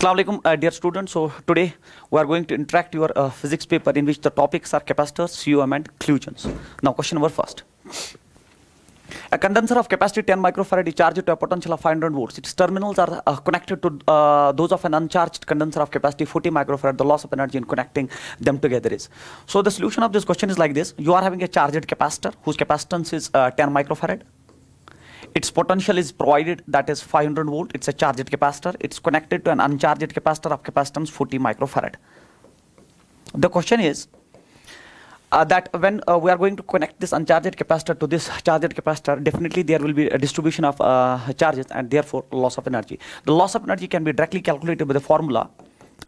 Assalamualaikum uh, dear students. So today we are going to interact your uh, physics paper in which the topics are capacitors, CUM and clusions. Now question number first. A condenser of capacity 10 microfarad is charged to a potential of 500 volts. Its terminals are uh, connected to uh, those of an uncharged condenser of capacity 40 microfarad. The loss of energy in connecting them together is. So the solution of this question is like this. You are having a charged capacitor whose capacitance is uh, 10 microfarad. Its potential is provided that is 500 volt. It's a charged capacitor. It's connected to an uncharged capacitor of capacitance 40 microfarad. The question is uh, that when uh, we are going to connect this uncharged capacitor to this charged capacitor, definitely there will be a distribution of uh, charges and therefore loss of energy. The loss of energy can be directly calculated by the formula.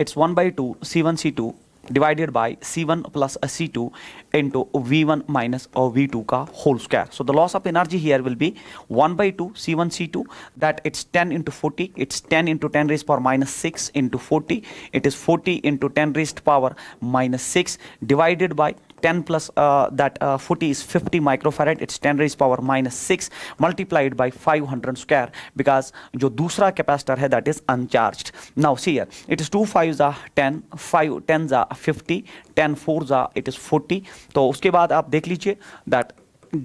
It's 1 by 2 C1 C2 divided by C1 plus C2 into V1 minus or V2 ka whole square. So the loss of energy here will be 1 by 2 C1 C2 that it's 10 into 40 it's 10 into 10 raised power minus 6 into 40 it is 40 into 10 raised power minus 6 divided by 10 plus uh, that uh, 40 is 50 microfarad it's 10 raised power minus 6 multiplied by 500 square because jo dusra capacitor hai that is uncharged now see here it is 2 5 za 10 5 10 za 50 10 4 za it is 40 to uske baad aap dekh lijiye that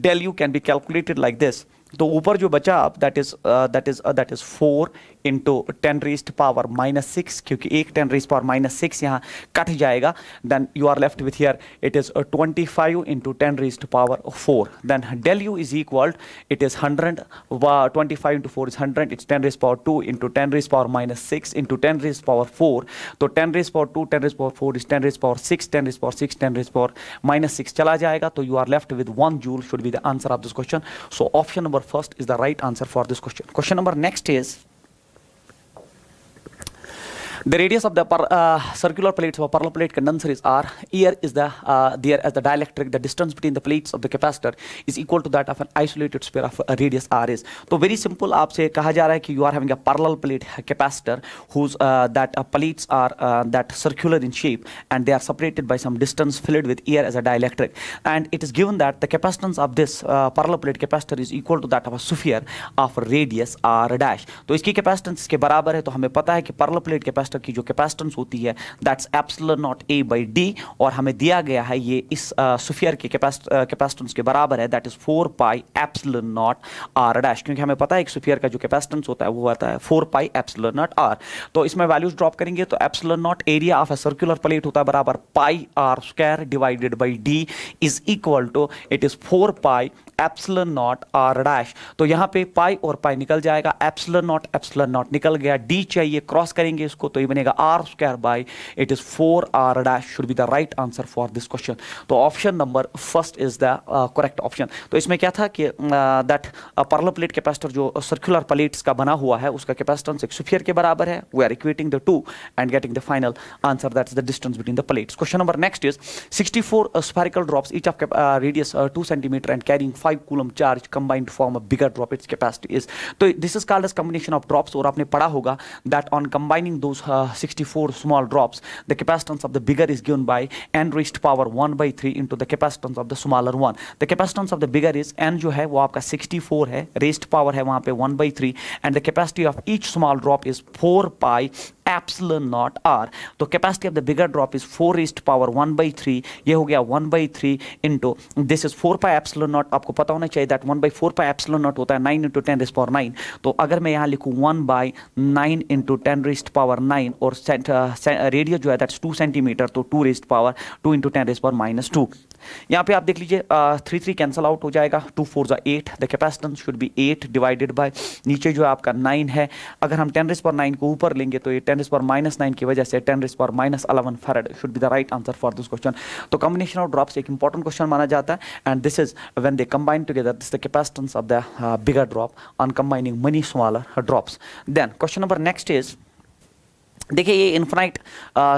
del u can be calculated like this तो ऊपर जो बचा आप that is that is that is 4 into ten raised power minus six क्योंकि एक ten raised power minus six यहाँ cut जाएगा then you are left with here it is twenty five into ten raised power four then del U is equalled it is hundred व twenty five into four is hundred it's ten raise power two into ten raise power minus six into ten raise power four तो ten raise power two ten raise power four is ten raise power six ten raise power six ten raise power minus six चला जाएगा तो you are left with one joule should be the answer of this question so option number first is the right answer for this question question number next is The radius of the per, uh, circular plates of a parallel plate condenser is R. Here is the uh, there as the dielectric. The distance between the plates of the capacitor is equal to that of an isolated sphere of a uh, radius R is. So very simple I कहा जा रहा you are having a parallel plate capacitor whose uh, that uh, plates are uh, that circular in shape and they are separated by some distance filled with air as a dielectric. And it is given that the capacitance of this uh, parallel plate capacitor is equal to that of a sphere of radius R dash. So its capacitance के बराबर है तो हमें पता है कि parallel plate capacitor तक की जो कैपेसिटेंस होती है that's epsilon naught A by D और हमें दिया गया है ये इस सुफियर के कैपेसिटेंस के बराबर है that is four pi epsilon naught R dash क्योंकि हमें पता है एक सुफियर का जो कैपेसिटेंस होता है वो आता है four pi epsilon naught R तो इसमें वैल्यूज ड्रॉप करेंगे तो epsilon naught area of a circular plate होता है बराबर pi R square divided by D is equal to it is four pi epsilon naught R dash तो यहाँ पे पाई और पाई निकल जाएगा एप्सलन नॉट एप्सलन नॉट निकल गया डी चाहिए क्रॉस करेंगे इसको तो तो ये बनेगा R square by it is four R dash should be the right answer for this question तो option number first is the correct option तो इसमें क्या था कि दैट पर्ल प्लेट कैपेसिटर जो सर्कुलर प्लेट्स का बना हुआ है उसका कैपेसिटेंस एक सुफियर के बराबर है we are equating the two and getting the final answer that is the distance between the plates question number next is sixty four spherical drops each of uh, radius uh, 2 centimeter and carrying 5 coulomb charge combined to form a bigger drop its capacity is so तो this is called as combination of drops or aapne padha hoga that uh, 64 small drops, the capacitance of the bigger is given by enriched power 1 by 3 into the capacitance of the smaller one. The capacitance of the bigger is n जो है वो आपका 64 है rest power है वहाँ पे 1 by 3 and the capacity of each small drop is 4 pi epsilon naught R तो capacity of the bigger drop is four raised power one by three ये हो गया one by three into this is four pi epsilon naught आपको पता होना चाहिए that one by four pi epsilon naught होता है nine into ten raised power nine तो अगर मैं यहाँ लिखूँ one by nine into ten raised power nine nine और रेडियस जो है दैट्स टू सेंटीमीटर तो two raise power two into ten raise power minus two यहाँ पे आप देख लीजिए थ्री थ्री कैंसिल आउट हो जाएगा टू फोर ज़ा eight the capacitance should be eight divided by नीचे जो है आपका नाइन है अगर हम टेन रेज पर नाइन को ऊपर लेंगे तो ये टेन रेज पर माइनस नाइन की वजह से टेन रेज पर minus eleven farad should be the right answer for this question तो कम्बिनेशन ऑफ ड्रॉप्स एक इंपॉर्टेंट क्वेश्चन माना जाता है and this is when they combine together this the capacitance of the bigger drop on combining many smaller drops then question number next is देखिए ये infinite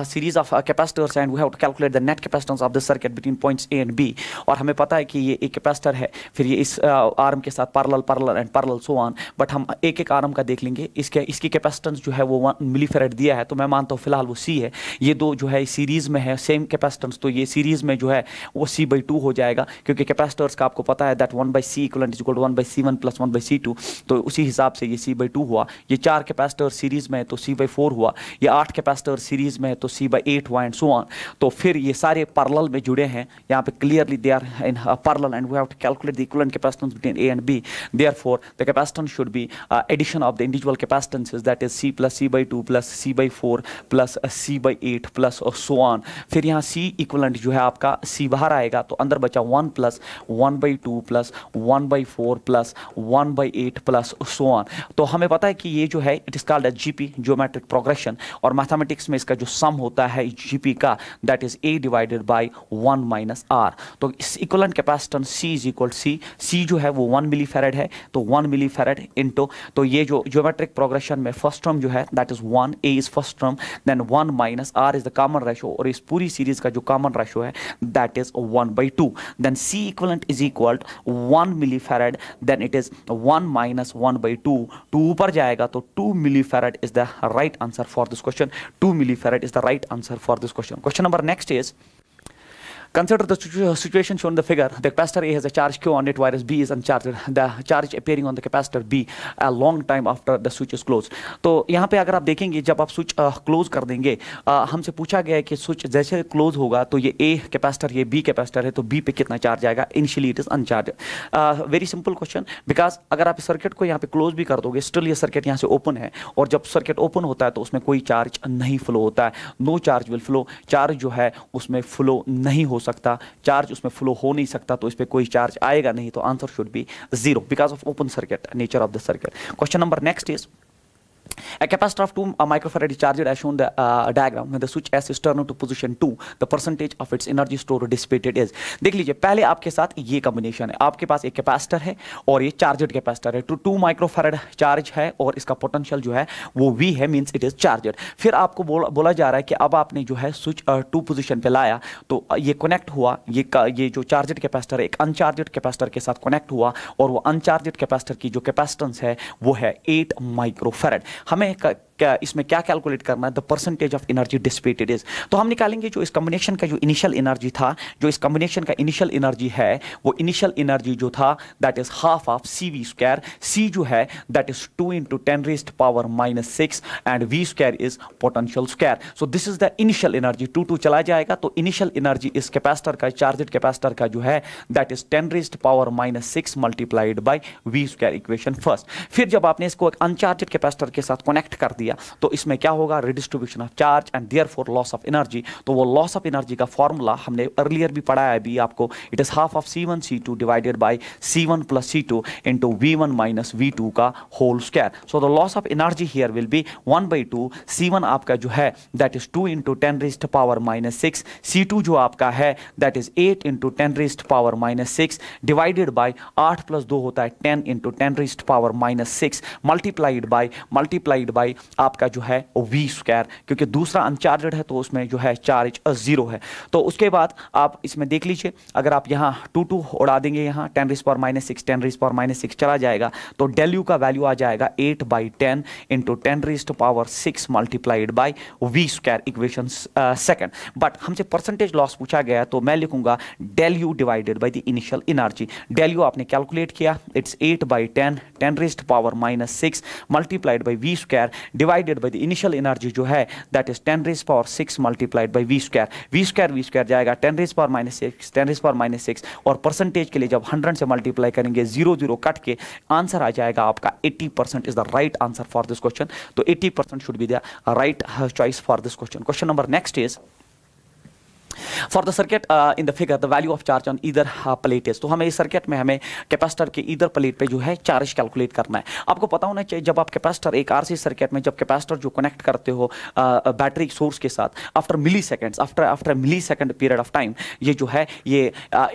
series of capacitors and we have to calculate the net capacitance of the circuit between points A and B और हमें पता है कि ये एक capacitor है फिर ये इस आर्म uh, के साथ parallel parallel and parallel so on but हम एक एक आर्म का देख लेंगे इसके इसकी कैपेसिटेंस जो है वो वन मिली दिया है तो मैं मानता हूँ फिलहाल वो सी है ये दो जो है सीरीज़ में है सेम कैपेसिटेंस तो ये सीरीज़ में जो है वो सी बाई टू हो जाएगा क्योंकि कैपेसिटर्स का आपको पता है that one by C equal is one by C one plus one by C two तो उसी हिसाब से ये सी बाई टू हुआ ये चार कैपेसिटर सीरीज़ में तो सी बाई फोर हुआ ये आठ कैपेसिटर सीरीज में है तो C by eight wine and so on तो फिर ये सारे पार्लल में जुड़े हैं यहाँ पे clearly they are in parallel and we have to calculate the equivalent capacitance between A and B therefore the capacitance should be addition of the individual capacitances that is C plus C by two plus C by four plus C by eight plus so on फिर यहाँ सी equivalent जो है आपका सी बाहर आएगा तो अंदर बचा one plus one by two plus one by four plus one by eight plus so on तो हमें पता है कि ये जो है it is called as G P geometric progression और मैथमेटिक्स में इसका जो सम होता है जीपी का that is A divided by one minus R तो इस equal capacitance C is equal C C जो है वो वन मिली फेरेड है तो वन मिली फेरेड इंटू तो ये जो ज्योमेट्रिक प्रोग्रेशन में फर्स्ट टर्म जो है that is one A is first term then one minus R is the common ratio और इस पूरी सीरीज का जो कॉमन रेशो है that is one by two then C equal is equal one millifarad then it is one minus one by two two ऊपर जाएगा तो two millifarad is the right answer for this this question 2 millifarad is the right answer for this question question number next is Consider the situation shown in the figure. The capacitor A has a charge Q on it, whereas B is uncharged. The charge appearing on the capacitor B a long time after the switch is closed. तो यहाँ पे अगर आप देखेंगे जब आप switch close कर देंगे हमसे पूछा गया है कि स्विच जैसे क्लोज होगा तो ये ए कैपेसिटर ये बी कैपेसिटर है तो बी पे कितना चार्ज आएगा initially it is uncharged very simple question because अगर आप सर्किट को यहाँ पे क्लोज भी कर दोगे स्टिल ये सर्किट यहाँ से ओपन है और जब सर्किट ओपन होता है तो उसमें कोई चार्ज नहीं फ्लो होता है no charge will flow charge जो है उसमें फ्लो नहीं हो सकता चार्ज उसमें फ्लो हो नहीं सकता तो इस पर कोई चार्ज आएगा नहीं तो answer should be zero because of open circuit nature of the circuit question number next is A capacitor of 2 uh, microfarad is charged as shown the uh, diagram. When the switch S is turned to position 2, the percentage of its energy stored or dissipated is. देख लीजिए पहले आपके साथ ये combination है आपके पास एक capacitor है और ये charged capacitor है टू टू माइक्रोफेरेड चार्ज है और इसका potential जो है वो V है means it is charged फिर आपको बोल, बोला जा रहा है कि अब आपने जो है switch uh, टू position पे लाया तो ये connect हुआ ये ये जो चार्जड कैपेसिटर एक uncharged capacitor के साथ connect हुआ और वो uncharged capacitor की जो capacitance है वो है एट microfarad हमें क्या इसमें क्या कैलकुलेट करना है the percentage of energy dissipated is तो हम निकालेंगे जो इस कम्बिनेशन का जो इनिशियल एनर्जी था जो इस कॉम्बिनेशन का इनिशियल एनर्जी है वो इनिशियल एनर्जी जो था that is half of C V square C जो है that is two into ten raised power minus six and V square is potential square so this is the initial energy two two चला जाएगा तो initial energy इस capacitor का charged capacitor का जो है that is ten raised power minus six multiplied by V square equation first फिर जब आपने इसको एक अनचार्जेड कैपेसिटर के साथ कनेक्ट कर दिया दिया तो इसमें क्या होगा redistribution of charge and therefore loss of energy तो वो लॉस ऑफ एनर्जी का फॉर्मूला हमने अर्लियर भी पढ़ाया अभी आपको it is half of C one C two divided by C one plus C two into V one minus V two का whole square so the loss of energy here will be one by two C one आपका जो है that is two into ten raised power minus six C two जो आपका है that is eight into ten raised power minus six divided by आठ plus दो होता है ten into ten raised power minus six multiplied by multiplied by आपका जो है वी स्क्वायर क्योंकि दूसरा अनचार्जड है तो उसमें जो है चार्ज जीरो है तो उसके बाद आप इसमें देख लीजिए अगर आप यहाँ टू टू उड़ा देंगे यहाँ ten raise power minus six ten raise power minus six चला जाएगा तो डेल यू का वैल्यू आ जाएगा eight by ten into ten raise two power six multiplied by V square equation second but हमसे परसेंटेज लॉस पूछा गया तो मैं लिखूंगा del U divided by the initial energy del U आपने कैलकुलेट किया it's eight by ten ten raised power minus six multiplied by V square divided by the initial energy जो है that is ten raise power six multiplied by V square V square V square जाएगा ten raise power minus six ten raise power minus six और percentage के लिए जब hundred से multiply करेंगे zero zero cut के आंसर आ जाएगा आपका eighty percent is the right answer for this question तो eighty percent should be the right choice for this question question number next is for the circuit in the figure the value of charge on either plate is तो हमें इस circuit में हमें capacitor के इधर plate पे जो है चार्ज कैलकुलेट करना है आपको पता होना चाहिए जब आप कैपेसिटर एक आरसी सर्किट में जब कैपेसिटर जो कनेक्ट करते हो बैटरी uh, सोर्स uh, के साथ after milliseconds after after millisecond period of time ये जो है ये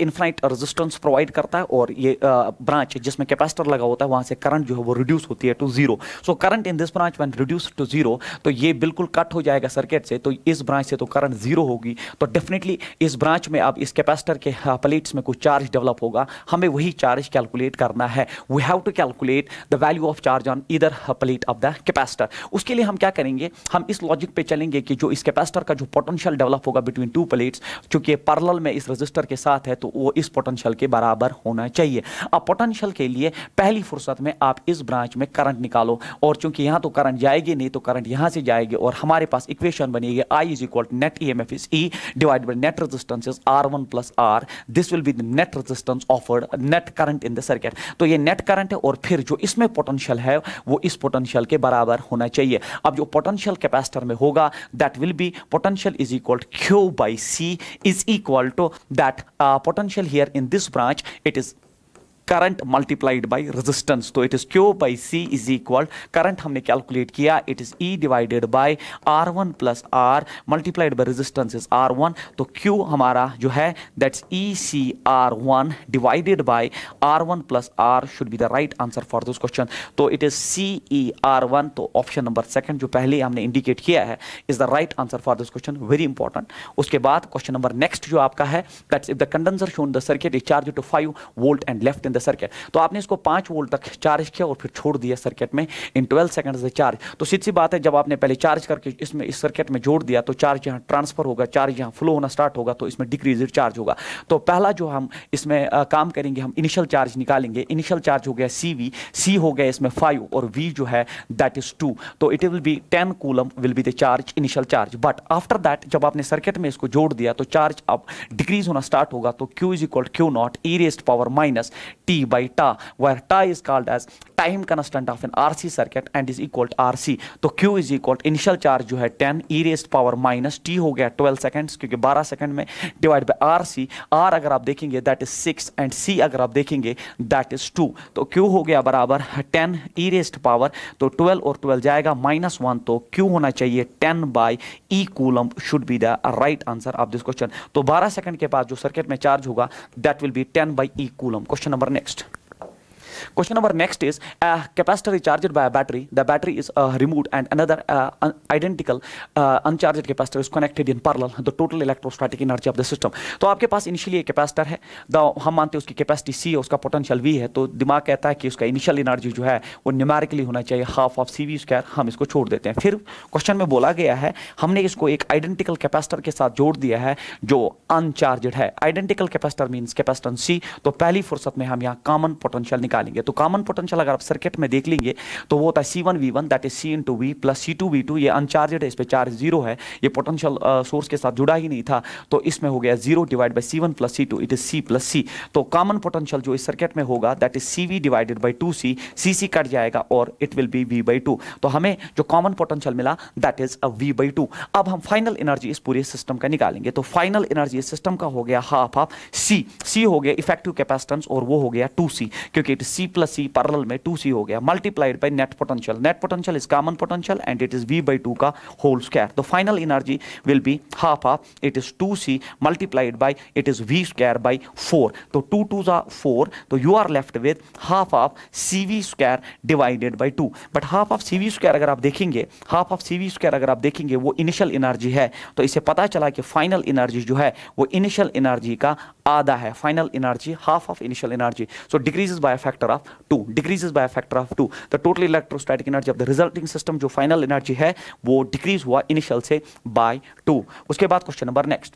इन्फाइट रेजिस्टेंस प्रोवाइड करता है और ये ब्रांच uh, जिसमें कैपेसिटर लगा होता है वहाँ से करंट जो है वो रिड्यूस होती है to zero so current in this branch one reduce to zero तो ये बिल्कुल कट हो जाएगा सर्किट से तो इस ब्रांच से तो करंट जीरो होगी तो डेफिनेट डेफिनेटली इस ब्रांच में अब इस कैपेसिटर के प्लेट्स हाँ, में कुछ चार्ज डेवलप होगा हमें वही चार्ज कैलकुलेट करना है we have to calculate the value of charge on either plate of the capacitor उसके लिए हम क्या करेंगे हम इस लॉजिक पे चलेंगे कि जो इस कैपेसिटर का जो पोटेंशियल डेवलप होगा बिटवीन टू प्लेट्स चूंकि पर्लल में इस रजिस्टर के साथ है तो वो इस पोटेंशियल के बराबर होना चाहिए अब पोटेंशियल के लिए पहली फुर्सत में आप इस ब्रांच में करंट निकालो और चूंकि यहाँ तो करंट जाएगी नहीं तो करंट यहाँ से जाएगी और हमारे पास इक्वेशन बनेगी I is equal net E M F is E divide divided by net resistance is R1 plus R. This will be the net resistance offered, net current in the circuit. तो ये net current है और फिर जो इसमें potential है वो इस potential के बराबर होना चाहिए अब जो potential capacitor में होगा that will be potential is equal to Q by C is equal to that uh, potential here in this branch it is current multiplied by resistance तो it is Q by C is equal current हमने calculate किया it is E divided by R one plus R multiplied by resistance is R one तो Q हमारा जो है that's E C R one divided by R one plus R should be the right answer for this question तो it is C E R one तो option number second जो पहले हमने indicate किया है is the right answer for this question very important उसके बाद question number next जो आपका है that's if the condenser shown the circuit is charge to five volt and left in the circuit तो आपने इसको पाँच वोल्ट तक चार्ज किया और फिर छोड़ दिया सर्किट में इन ट्वेल्व सेकंड से चार्ज तो सीधी सी बात है जब आपने पहले चार्ज करके इसमें इस सर्किट में जोड़ दिया तो चार्ज यहाँ ट्रांसफर होगा चार्ज यहाँ फ्लो होना स्टार्ट होगा तो इसमें डिक्रीज चार्ज होगा तो पहला जो हम इसमें आ, काम करेंगे हम इनिशियल चार्ज निकालेंगे इनिशियल चार्ज हो गया सी वी सी हो गया इसमें फाइव और वी जो है दैट इज टू तो it will be ten coulomb will be the charge initial charge but after that जब आपने सर्किट में इसको जोड़ दिया तो चार्ज अब डिक्रीज होना स्टार्ट होगा तो Q is equal Q naught E raised power minus T by ta, where ta is called as time constant of an RC circuit and is equal to RC. So Q is equal to initial charge जो है 10 e raised power minus T हो गया 12 seconds because 12 second में divide by RC. R अगर आप देखेंगे that is 6 and C अगर आप देखेंगे that is 2. So Q हो गया बराबर 10 e raised power So 12 or 12 जाएगा minus 1 So Q होना चाहिए 10 by e coulomb should be the right answer of this question. So 12 second के बाद जो सर्किट में चार्ज होगा that will be 10 by e coulomb. Question number next. Question number next is a capacitor recharged by a battery. The battery is uh, removed and another uh, un identical uh, uncharged capacitor is connected in parallel. The total electrostatic energy of the system. तो आपके पास initially एक capacitor है द हम मानते हैं उसकी कैपेसिटी सी है उसका पोटेंशियल वी है तो दिमाग कहता है कि उसका इनिशियल एनर्जी जो है वो न्यूमेरिकली होना चाहिए half of C V square हम इसको छोड़ देते हैं फिर क्वेश्चन में बोला गया है हमने इसको एक आइडेंटिकल कैपेसिटर के साथ जोड़ दिया है जो अनचार्जड है identical capacitor means capacitance C तो पहली फुर्सत में हम यहां कॉमन पोटेंशियल निकाल निकालेंगे तो कॉमन पोटेंशियल अगर आप सर्किट में देख लेंगे तो वो होता है C one V one that is C in into V plus C two V two ये अनचार्जेड है इस पर चार्ज जीरो है ये पोटेंशियल सोर्स uh, के साथ जुड़ा ही नहीं था तो इसमें हो गया zero divide by C one plus C two it is C plus C तो कॉमन पोटेंशियल जो इस सर्किट में होगा that is C V divided by two C C C cut जाएगा और it will be V by two तो हमें जो कॉमन पोटेंशियल मिला that is uh V by two अब हम फाइनल एनर्जी इस पूरे सिस्टम का निकालेंगे तो फाइनल एनर्जी सिस्टम का हो गया हाफ हाफ सी सी हो गया इफेक्टिव कैपेसिटेंस और वो हो गया टू सी क्योंकि it is C plus C parallel में टू सी हो गया multiplied by net potential net potential is common potential and it is V by two का whole square the final energy will be half of it is two C multiplied by it is V square by four so two two जा four so you are left with half of C V square divided by to but half of C V square अगर आप देखेंगे half of C V square अगर आप देखेंगे वो initial energy है तो इसे पता चला कि फाइनल एनर्जी जो है वो इनिशियल इनर्जी का आधा है final energy half of initial energy so decrease by factor factor of two decrease by factor of two the total electrostatic energy of the resulting system जो फाइनल एनर्जी है वो decrease हुआ initial से bye two उसके बाद question number next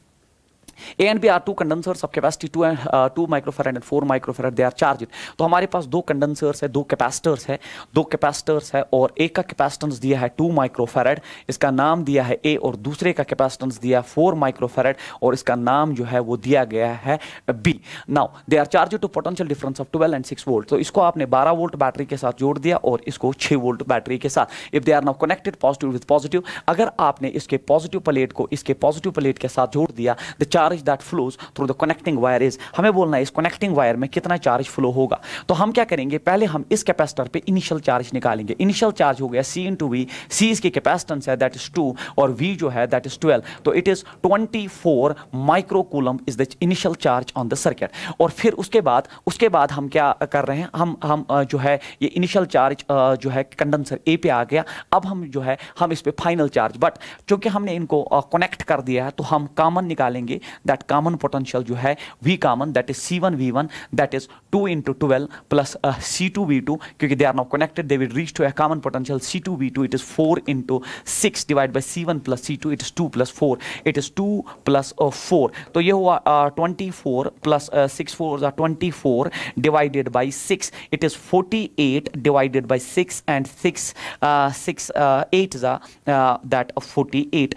A and B are two condenser सब capacity two and two microfarad and four microfarad they are charge तो हमारे पास दो कंडेंसर्स है दो कैपेसिटर्स है दो कैपेसिटर्स है और एक का कैपेसिटेंस दिया है टू माइक्रोफेरेट इसका नाम दिया है ए और दूसरे का कैपेसिटेंस दिया है फोर माइक्रोफेरेट और इसका नाम जो है वो दिया गया है B now they are charge to potential difference of twelve and six volt तो इसको आपने बारह वोल्ट बैटरी के साथ जोड़ दिया और इसको छह वोल्ट बैटरी के साथ if they are now connected positive with positive अगर आपने इसके पॉजिटिव प्लेट को इसके पॉजिटिव प्लेट के साथ जोड़ दिया the charge charge that flows through the connecting wire is हमें बोलना है इस कनेक्टिंग वायर में कितना चार्ज फ्लो होगा तो हम क्या करेंगे पहले हम इस कैपेसिटर पे इनिशियल चार्ज निकालेंगे इनिशियल चार्ज हो गया सी इन टू वी सी इसकी कैपेसिटेंस है दैट इज टू और वी जो है दैट इज ट्वेल्व तो it is twenty four microcoulomb is the initial charge on the circuit और फिर उसके बाद उसके बाद हम क्या कर रहे हैं हम हम जो है ये इनिशियल चार्ज जो है कंडेंसर ए पे आ गया अब हम जो है हम इस पर फाइनल चार्ज बट चूंकि हमने इनको कनेक्ट कर दिया है तो हम कॉमन निकालेंगे दैट कॉमन पोटेंशियल जो है V common that is C one V one that is two into twelve plus C two V two क्योंकि they are not connected they will reach to a common potential C two V two it is four into six divide by C one plus C two it is two plus four it is two plus four तो ये हुआ twenty four plus six four twenty four divided by six it is forty eight divided by six and six six eight that forty eight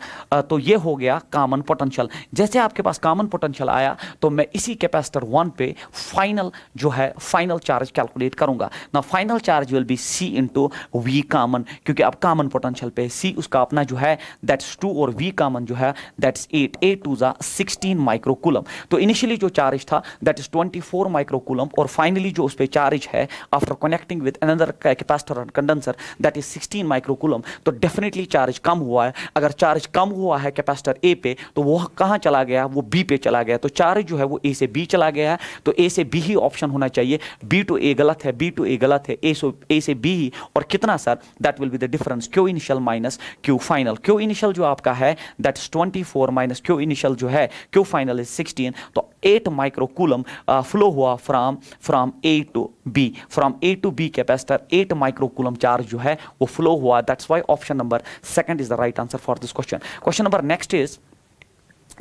तो ये हो गया common potential जैसे आपके पास पास common potential आया तो मैं इसी कैपेसिटर वन पे फाइनल जो है फाइनल चार्ज कैलकुलेट करूंगा ना final charge will be C into V common क्योंकि अब कॉमन पोटेंशियल पे सी उसका अपना जो है दैट्स टू और वी कॉमन जो है दैट्स एट ए टू जा सिक्सटीन माइक्रोकुलम तो इनिशियली जो चार्ज था that is twenty four microcoulomb और फाइनली जो उस पर चार्ज है after connecting with another capacitor and condenser that is sixteen microcoulomb तो डेफिनेटली चार्ज कम हुआ है अगर चार्ज कम हुआ है कैपेसिटर ए पे तो वह कहाँ चला गया वो वो बी पे चला गया तो चार्ज जो है वो ए से बी चला गया है तो ए से बी ही ऑप्शन होना चाहिए बी टू ए गलत है बी टू ए गलत है ए सो ए से बी ही और कितना sir that will be the difference Q initial minus Q final Q initial जो आपका है that is twenty four minus Q initial जो है क्यू फाइनल इज सिक्सटीन तो एट माइक्रोकूलम फ्लो हुआ from from A to B from A to B capacitor eight microcoulomb charge जो है वो फ्लो हुआ that's why option number second is the right answer for this question question number next is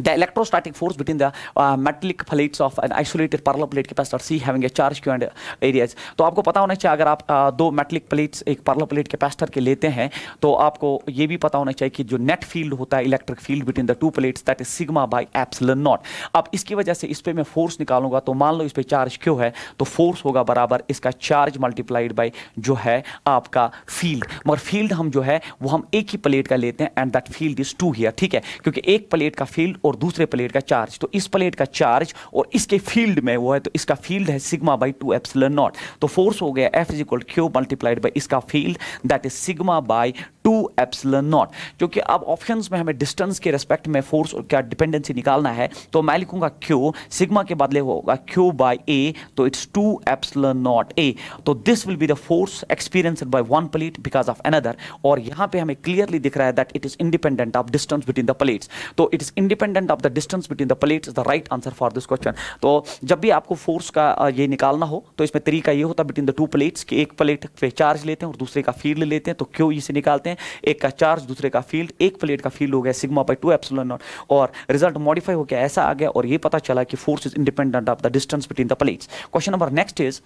the electrostatic force between the uh, metallic plates of an isolated parallel plate capacitor C having a charge Q and areas तो आपको पता होना चाहिए अगर आप uh, दो metallic plates एक parallel plate capacitor के लेते हैं तो आपको ये भी पता होना चाहिए कि जो net field होता है electric field between the two plates that is sigma by epsilon not अब इसकी वजह से इस पर मैं force निकालूंगा तो मान लो इस पर चार्ज क्यों है तो force होगा बराबर इसका charge multiplied by जो है आपका field मगर field हम जो है वो हम एक ही प्लेट का लेते हैं and that field is two here ठीक है क्योंकि एक प्लेट का फील्ड और और दूसरे प्लेट का चार्ज तो इस प्लेट का चार्ज और इसके फील्ड में वो है तो इसका फील्ड है sigma by two epsilon naught तो फोर्स हो गया F is equal Q multiplied by इसका field that is sigma by two epsilon naught क्योंकि अब ऑप्शंस में हमें डिस्टेंस के रेस्पेक्ट में फोर्स क्या डिपेंडेंसी निकालना है तो मैं लिखूंगा क्यू सिग्मा के बदले होगा क्यू बाय ए तो it's two epsilon naught A तो this will be the force experience by one plate because of another और यहां पे हमें क्लियरली दिख रहा है that it is independent of distance between the plates तो it is independent of the distance between the plates is the right answer for this question तो जब भी आपको फोर्स का ये निकालना हो तो इसमें तरीका ये होता है बिटवीन द टू प्लेट्स कि एक प्लेट पे चार्ज लेते हैं और दूसरे का फील्ड लेते हैं तो क्यों इसे निकालते हैं हैं एक का चार्ज दूसरे का फील्ड एक प्लेट का फील्ड हो गया sigma by two epsilon naught और रिजल्ट मॉडिफाई हो गया ऐसा आ गया और ये पता चला कि force is independent of the distance between the plates question number next is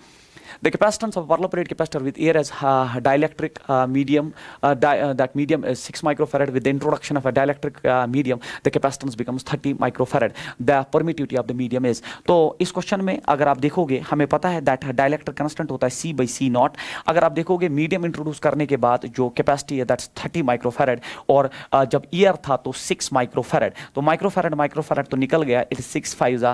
The capacitance of a parallel capacitor with air as uh, dielectric uh, medium, uh, di uh, that medium is 6 microfarad. With the introduction of a dielectric uh, medium, the capacitance becomes 30 microfarad. The permittivity of the medium is. to is question mein agar aap dekhoge hame pata hai that dielectric constant hota hai c by c not agar aap dekhoge medium introduce karne ke baad jo capacity hai that's 30 microfarad aur uh, jab air tha to 6 microfarad to microfarad तो microfarad microfarad तो निकल गया it six five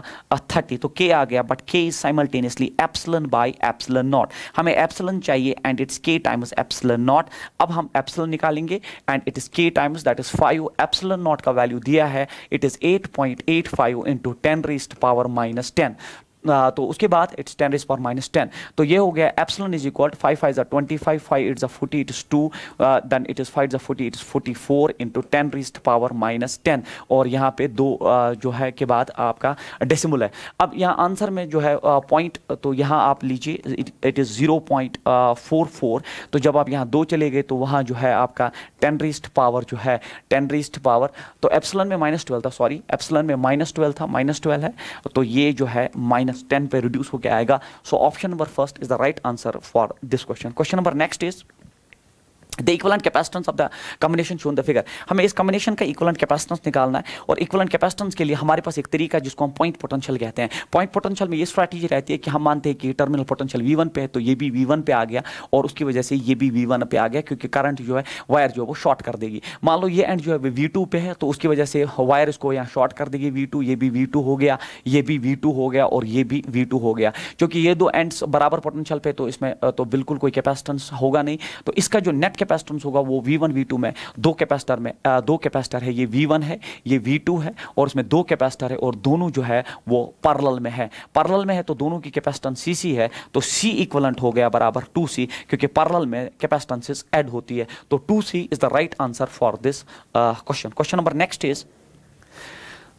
30 to k aa gaya but k is simultaneously epsilon by epsilon epsilon naught हमें epsilon चाहिए and it's K times epsilon naught अब हम epsilon निकालेंगे and it is K times that is five epsilon naught का value दिया है it is eight point eight five into ten raised power minus ten तो उसके बाद it's ten is power minus ten तो ये हो गया epsilon is equal five five जो twenty five five it's a forty it's two then it is five ज़ा forty it's forty four into ten raise power minus ten और यहाँ पे दो जो है के बाद आपका डेसिमल है अब यहाँ आंसर में जो है पॉइंट तो यहाँ आप लीजिए it is zero point four four तो जब आप यहाँ दो चले गए तो वहाँ जो है आपका टेन रिस्ट पावर जो है टेन रिस्ट पावर तो एप्सलन में माइनस ट्वेल्व था सॉरी एप्सलन में माइनस ट्वेल्व था माइनस ट्वेल्व है तो ये जो है माइनस माइनस टेन पे रिड्यूस होकर आएगा so option number first is the right answer for this question question number next is the equivalent capacitance of the combination shown the figure हमें इस कॉम्बिनेशन का इक्वलेंट कैपेसिटेंस निकालना है और equivalent capacitance के लिए हमारे पास एक तरीका है जिसको हम पॉइंट पोटेंशियल कहते हैं पॉइंट पोटेंशियल में ये स्ट्रैटेजी रहती है कि हम मानते हैं कि टर्मिनल पोटेंशियल वी पे है तो ये भी वी पे आ गया और उसकी वजह से ये भी वी पे आ गया क्योंकि करंट जो है वायर जो है वो शॉर्ट कर देगी मान लो ये एंड जो है वी पे है तो उसकी वजह से वायर इसको यहाँ शॉर्ट कर देगी वी ये भी वी हो गया ये भी वी हो गया और ये भी वी हो गया क्योंकि ये दो एंड्स बराबर पोटेंशियल पे तो इसमें तो बिल्कुल कोई कैपेसिटेंस होगा नहीं तो इसका जो नेट कैपेसिटेंस होगा वो वी वन वी टू में दो कैपेसिटर में आ, दो कैपेसिटर है ये वी वन है ये वी टू है और उसमें दो कैपेसिटर है और दोनों जो है वो पार्लल में है पार्लल में है तो दोनों की कैपेसिटेंस सी सी है तो सी इक्वलेंट हो गया बराबर टू सी क्योंकि पार्लल में कैपेसिटेंसेस एड होती है तो two C is the right answer for this question question number next is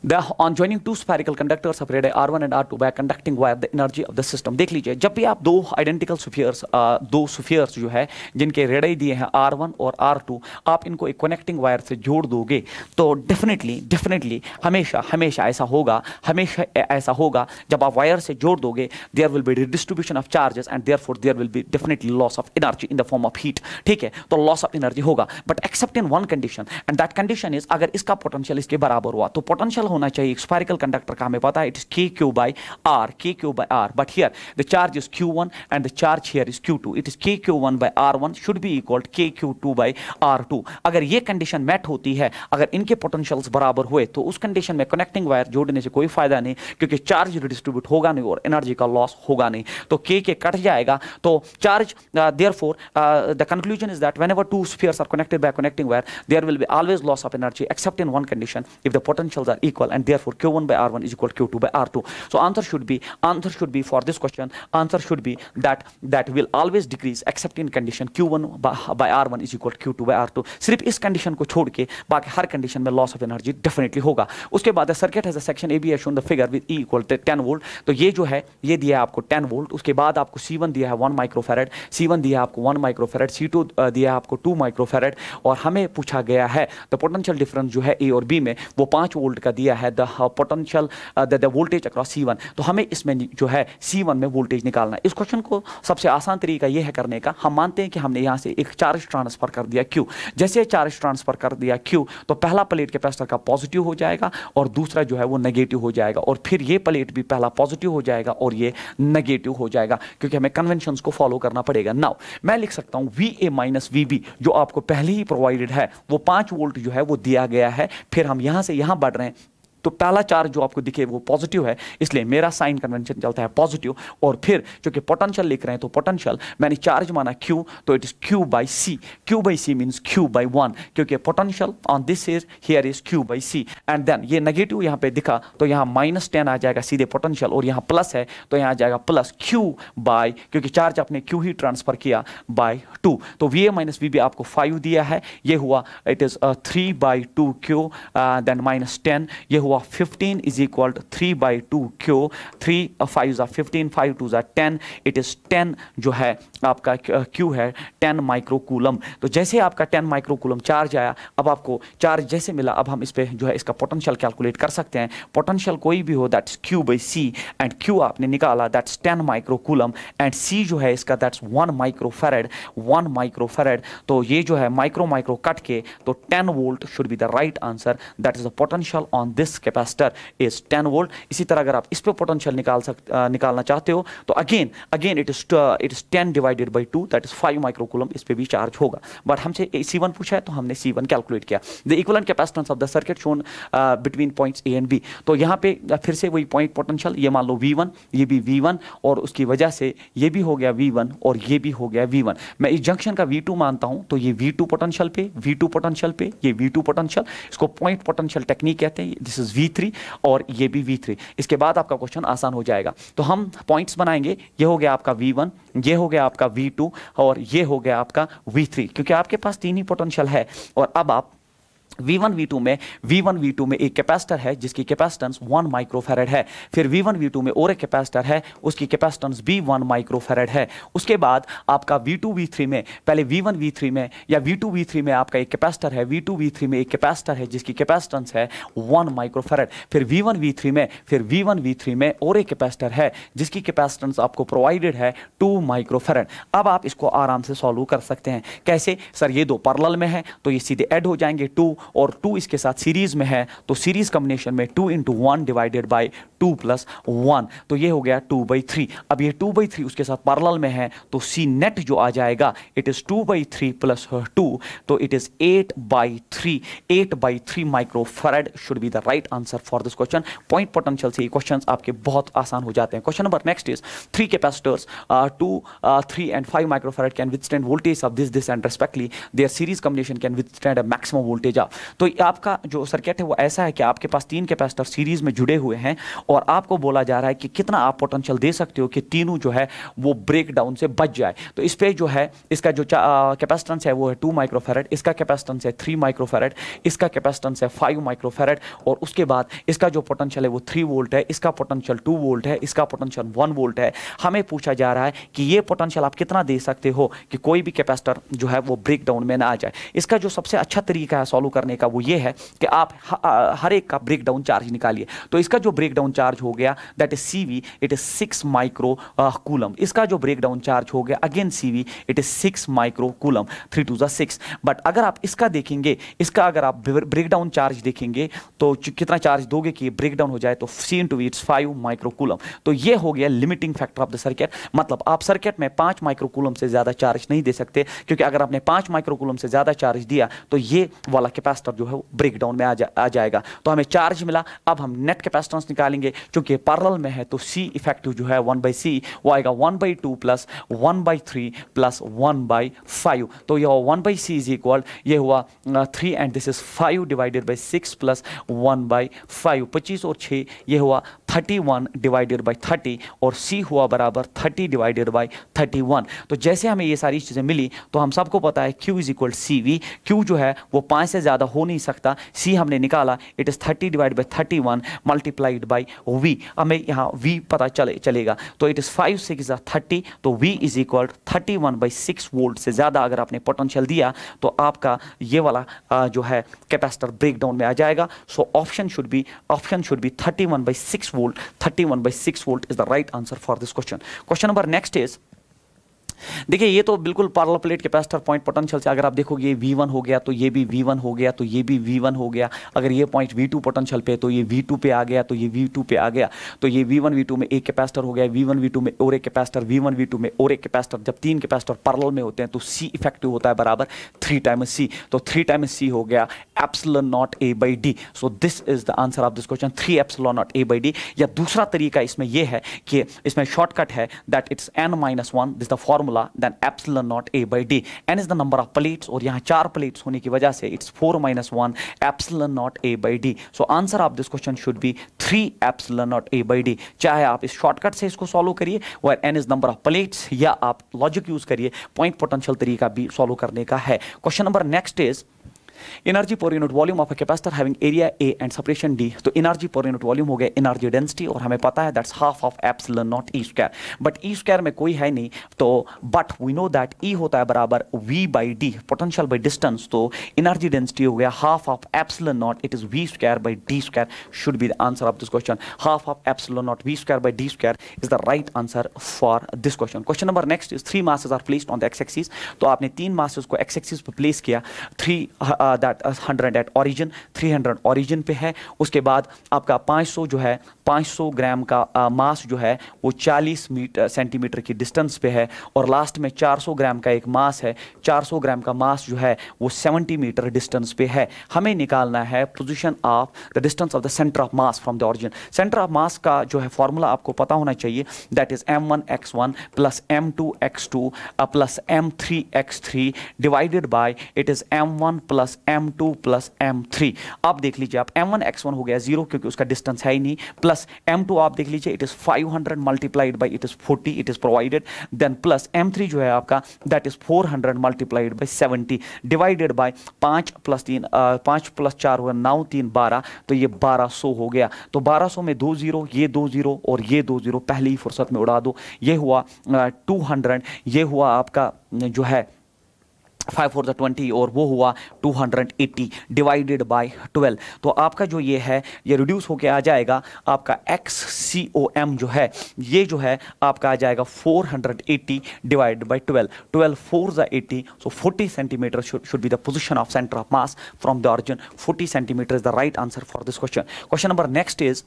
joining two spherical two spherical conductors R one and R two by conducting wire the energy of the system देख लीजिए जब भी आप दो identical सुफियर्स दो सुफियर्स जो है जिनके रेडाई दिए हैं आर वन और आर टू आप इनको एक कनेक्टिंग वायर से जोड़ दोगे तो डेफिनेटली डेफिनेटली हमेशा हमेशा ऐसा होगा हमेशा ऐसा होगा जब आप वायर से जोड़ दोगे there will be redistribution of charges and therefore there will be definitely loss of energy in the form of heat ठीक है तो लॉस ऑफ एनर्जी होगा but except in one condition and that condition is अगर इसका potential इसके बराबर हुआ तो पोटेंशियल होना चाहिए एक स्पारिकल कंडक्टर का हमें पता है it is K Q by R K Q by R but here the charge is Q one and the charge here is Q two it is K Q one by R one should be equal K Q two by R two अगर ये condition mat होती है अगर इनके potentials बराबर हुए तो उस कंडीशन में कनेक्टिंग वायर जोड़ने से कोई फायदा नहीं क्योंकि चार्ज रिडिस्ट्रीब्यूट होगा नहीं और एनर्जी का लॉस होगा नहीं तो के के कट जाएगा तो charge therefore the conclusion is that whenever two spheres are connected by connecting wire there will be always loss of energy except in one condition if the the are equal equal and therefore Q1 by R1 is equal to Q2 by R2. So answer should be, answer should be for this question, answer should be that that will always decrease except in condition Q1 by, by R1 is equal to Q2 by R2. सिर्फ इस condition को छोड़ के बाकी हर condition में loss of energy definitely होगा उसके बाद circuit has section A B in the figure with E equal ten volt तो ये जो है ये दिया है आपको टेन वोल्ट उसके बाद आपको सी वन दिया है वन माइक्रोफेरेड सी वन दिया है आपको वन माइक्रोफेरेड सी टू दिया है आपको टू माइक्रोफेरेड और हमें पूछा गया है द पोटेंशियल डिफरेंस जो है ए और बी में वो पाँच वोल्ट का दिया दिया है the potential the voltage across C one तो हमें इसमें जो है सी वन में वोल्टेज निकालना है इस क्वेश्चन को सबसे आसान तरीका यह है करने का हम मानते हैं कि हमने यहाँ से एक चार्ज ट्रांसफर कर दिया क्यू जैसे चार्ज ट्रांसफर कर दिया क्यू तो पहला प्लेट कैपेसिटर का पॉजिटिव हो जाएगा और दूसरा जो है वो नेगेटिव हो जाएगा और फिर ये प्लेट भी पहला पॉजिटिव हो जाएगा और ये नेगेटिव हो जाएगा क्योंकि हमें कन्वेंशन को फॉलो करना पड़ेगा नाउ मैं लिख सकता हूँ V A minus V B जो आपको पहले ही प्रोवाइडेड है वो पाँच वोल्ट जो है वो दिया गया है फिर हम यहाँ से यहाँ बढ़ रहे हैं तो पहला चार्ज जो आपको दिखे वो पॉजिटिव है इसलिए मेरा साइन कन्वेंशन चलता है पॉजिटिव और फिर चूंकि पोटेंशियल लिख रहे हैं तो पोटेंशियल मैंने चार्ज माना क्यू तो it is Q by C Q by C means Q by one क्योंकि potential on this is here is Q by C and then ये नेगेटिव यहाँ पे दिखा तो यहाँ माइनस टेन आ जाएगा सीधे पोटेंशियल और यहाँ प्लस है तो यहाँ आ जाएगा प्लस क्यू बाई क्योंकि चार्ज आपने क्यू ही ट्रांसफर किया बाई टू तो V A minus V B आपको फाइव दिया है ये हुआ it is three by two Q then minus ten ये हुआ हुआ 15 is equal to three by two Q three five ज़ा फिफ्टीन फाइव टू ज़ा टेन इट इज़ टेन जो है आपका क्यू uh, है टेन माइक्रोकूलम तो जैसे आपका टेन माइक्रोकूलम चार्ज आया अब आपको चार्ज जैसे मिला अब हम इस पर जो है इसका पोटेंशियल कैलकुलेट कर सकते हैं पोटेंशियल कोई भी हो that's Q by C and Q आपने निकाला that's ten microcoulomb and C जो है इसका that's one microfarad one microfarad तो ये जो है माइक्रो माइक्रो कट के तो ten volt should be the right answer that is the potential on this capacitor is ten volt इसी तरह अगर आप इस पर पोटेंशियल निकाल सक निकालना चाहते हो तो again again it is it is ten divided by two that is five microcoulomb इस पर भी चार्ज होगा बट हमसे सी वन पूछा है तो हमने सी वन कैलकुलेट किया the equivalent capacitance of the circuit shown between points A and B तो यहाँ पे फिर से वही पॉइंट पोटेंशियल ये मान लो वी वन ये भी वी वन और उसकी वजह से ये भी हो गया वी वन और ये भी हो गया वी वन मैं इस जंक्शन का वी टू मानता हूँ तो ये वी टू पोटेंशियल पे वी टू पोटेंशियल पे ये वी टू पोटेंशियल इसको पॉइंट पोटेंशियल टेक्निक कहते हैं दिस इज वी थ्री और ये भी वी थ्री इसके बाद आपका क्वेश्चन आसान हो जाएगा तो हम पॉइंट्स बनाएंगे ये हो गया आपका वी वन ये हो गया आपका वी टू और ये हो गया आपका वी थ्री क्योंकि आपके पास तीन ही पोटेंशियल है और अब आप V1 V2 में V1 V2 में एक कैपेसिटर है जिसकी कैपेसिटेंस 1 माइक्रोफेरेड है फिर V1 V2 में और एक कैपेसिटर है उसकी कैपेसिटेंस भी 1 माइक्रोफेरेड है उसके बाद आपका V2 V3 में पहले V1 V3 में या V2 V3 में आपका एक कैपेसिटर है V2 V3 में एक कैपेसिटर है जिसकी कैपेसिटेंस है 1 माइक्रोफेरेड फिर V1 V3 में फिर V1 V3 में और एक कैपेसिटर है जिसकी कैपेसिटेंस आपको प्रोवाइडेड है 2 माइक्रोफेरेड अब आप इसको आराम से सॉल्व कर सकते हैं कैसे सर ये दो पर्ल में है तो ये सीधे ऐड हो जाएंगे टू और टू इसके साथ सीरीज में है तो सीरीज कम्बिनेशन में two into one divided by two plus one तो ये हो गया टू बाई थ्री अब ये टू बाई थ्री उसके साथ पार्लल में है तो सी नेट जो आ जाएगा it is two by three plus two तो it is eight by three eight by three microfarad should be the right answer for this question point potential से क्वेश्चन आपके बहुत आसान हो जाते हैं question number next is three capacitors two three and five microfarad can stand voltage of this this and respectively their series combination can with a maximum voltage of तो आपका जो सर्किट है वो ऐसा है कि आपके पास तीन कैपेसिटर सीरीज में जुड़े हुए हैं और आपको बोला जा रहा है कि कितना आप पोटेंशियल दे सकते हो कि तीनों जो है वो ब्रेक डाउन से बच जाए तो इस पर जो है इसका जो कैपेसिटेंस है वो है टू माइक्रोफेरेट इसका कैपेसिटेंस है थ्री माइक्रोफेरेट इसका कैपेसिटेंस है फाइव माइक्रोफेरेट और उसके बाद इसका जो पोटेंशियल है वो थ्री वोल्ट है इसका पोटेंशियल टू वोल्ट है इसका पोटेंशियल वन वोल्ट है हमें पूछा जा रहा है कि ये पोटेंशियल आप कितना दे सकते हो कि कोई भी कैपेसिटर जो है वो ब्रेक डाउन में ना आ जाए इसका जो सबसे अच्छा तरीका है सॉल्व कर करने का वो ये है कि आप हर एक का ब्रेक डाउन चार्ज निकालिए तो इसका जो ब्रेक डाउन चार्ज हो गया that is C V it is six micro coulomb इसका जो ब्रेक डाउन चार्ज हो गया again C V it is six micro coulomb three two six but अगर आप इसका देखेंगे इसका अगर आप ब्रेक डाउन चार्ज देखेंगे तो कितना चार्ज दोगे कि ब्रेक डाउन हो जाए तो C in two it's five microcoulomb तो ये हो गया limiting factor of the circuit मतलब आप सर्किट में पांच माइक्रोकूलम से ज्यादा चार्ज नहीं दे सकते क्योंकि अगर आपने पांच माइक्रोकूलम से ज्यादा चार्ज दिया तो ये वाला कैपेसिटी कैपेसिटर जो है वो ब्रेक डाउन में आ, जा, आ जाएगा तो हमें चार्ज मिला अब हम नेट कैपेसिटेंस निकालेंगे क्योंकि पैरल में है तो सी इफेक्टिव जो है वन बाई सी वो आएगा one by two plus one by three plus one by five तो यह one by C is equal ये हुआ three and this is five divided by six plus one by five पच्चीस और छः ये हुआ thirty one divided by thirty और सी हुआ बराबर thirty divided by thirty one तो जैसे हमें ये सारी चीज़ें मिली तो हम सबको पता है Q is equal C V Q जो है वो पाँच से ज़्यादा ज़्यादा हो नहीं सकता सी हमने निकाला it is thirty divide by thirty one multiplied by V हमें यहाँ वी पता चले चलेगा तो it is five six thirty तो V is equal thirty one by six volt से ज़्यादा अगर आपने पोटेंशियल दिया तो आपका ये वाला आ, जो है कैपेसिटर ब्रेक डाउन में आ जाएगा so option should be option should be thirty one by six volt thirty one by six volt is the right answer for this question question number next is देखिए ये तो बिल्कुल parallel plate capacitor point potential से अगर आप देखोगे ये we हो गया तो ये भी वी हो गया तो ये भी वी हो गया अगर ये पॉइंट वी पोटेंशियल पे तो ये वी पे आ गया तो ये वी पे आ गया तो ये वी वन में एक कैपेसिटर हो गया वी वन में और एक कैपेसिटर वी वन में और एक कैपेसिटर जब तीन कैपेसिटर पार्लर में होते हैं तो सी इफेक्टिव होता है बराबर थ्री टाइम्स सी तो थ्री टाइम्स सी हो गया epsilon naught A by D so this is the answer of this question three epsilon naught A by D या दूसरा तरीका इसमें यह है कि इसमें शॉर्टकट है that it's N minus one this the formula formula then epsilon naught A by D N is the number of plates और यहाँ चार प्लेट्स होने की वजह से it's four minus one epsilon naught A by D so answer of this question should be three epsilon naught A by D चाहे आप इस शॉर्टकट से इसको सॉल्व करिए where N is number of plates या आप लॉजिक यूज करिए point potential तरीका भी सॉल्व करने का है question number next is energy per unit volume of a capacitor having area A and separation D तो एनर्जी पर यूनिट वॉल्यूम हो गया एनर्जी डेंसिटी और हमें पता है that's half of epsilon naught E square but E square में कोई है नहीं तो but we know that E होता है बराबर V by D potential by distance तो एनर्जी डेंसिटी हो गया half of epsilon naught it is V square by D square should be the answer of this question half of epsilon naught V square by D square is the right answer for this question question number next is three masses are placed on the X axis तो आपने तीन masses को X axis पर place किया three uh, that hundred at origin three hundred origin पे है उसके बाद आपका पाँच सौ जो है पाँच सौ ग्राम का मास जो है वो चालीस मीटर सेंटीमीटर की डिस्टेंस पे है और लास्ट में चार सौ ग्राम का एक मास है चार सौ ग्राम का मास जो है वो सेवेंटी मीटर डिस्टेंस पे है हमें निकालना है position of the distance of the centre of mass from the origin centre of mass का जो है फॉर्मूला आपको पता होना चाहिए that is M one X one plus M two X two plus M three X three divided by it is M one plus M two plus M three आप देख लीजिए आप एम वन एक्स वन हो गया zero क्योंकि उसका distance है ही नहीं प्लस एम टू आप देख लीजिए it is five hundred multiplied by it is forty it is provided then plus M three जो है आपका that is four hundred multiplied by seventy divided by पाँच प्लस तीन पाँच प्लस चार हुआ नौ तीन बारह तो ये बारह सौ हो गया तो बारह सौ में दो जीरो ये दो जीरो और ये दो जीरो पहली ही फुर्सत में उड़ा दो ये हुआ टू हंड्रेड ये हुआ आपका जो है फाइव फोर ट्वेंटी और वो हुआ two hundred eighty divided by twelve तो आपका जो ये है ये रिड्यूस होकर आ जाएगा आपका एक्स सी ओ एम जो है ये जो है आपका आ जाएगा four hundred eighty divide by twelve twelve four जो eighty so forty centimetre should be the position of centre of mass from the origin forty centimetre is the right answer for this question question number next is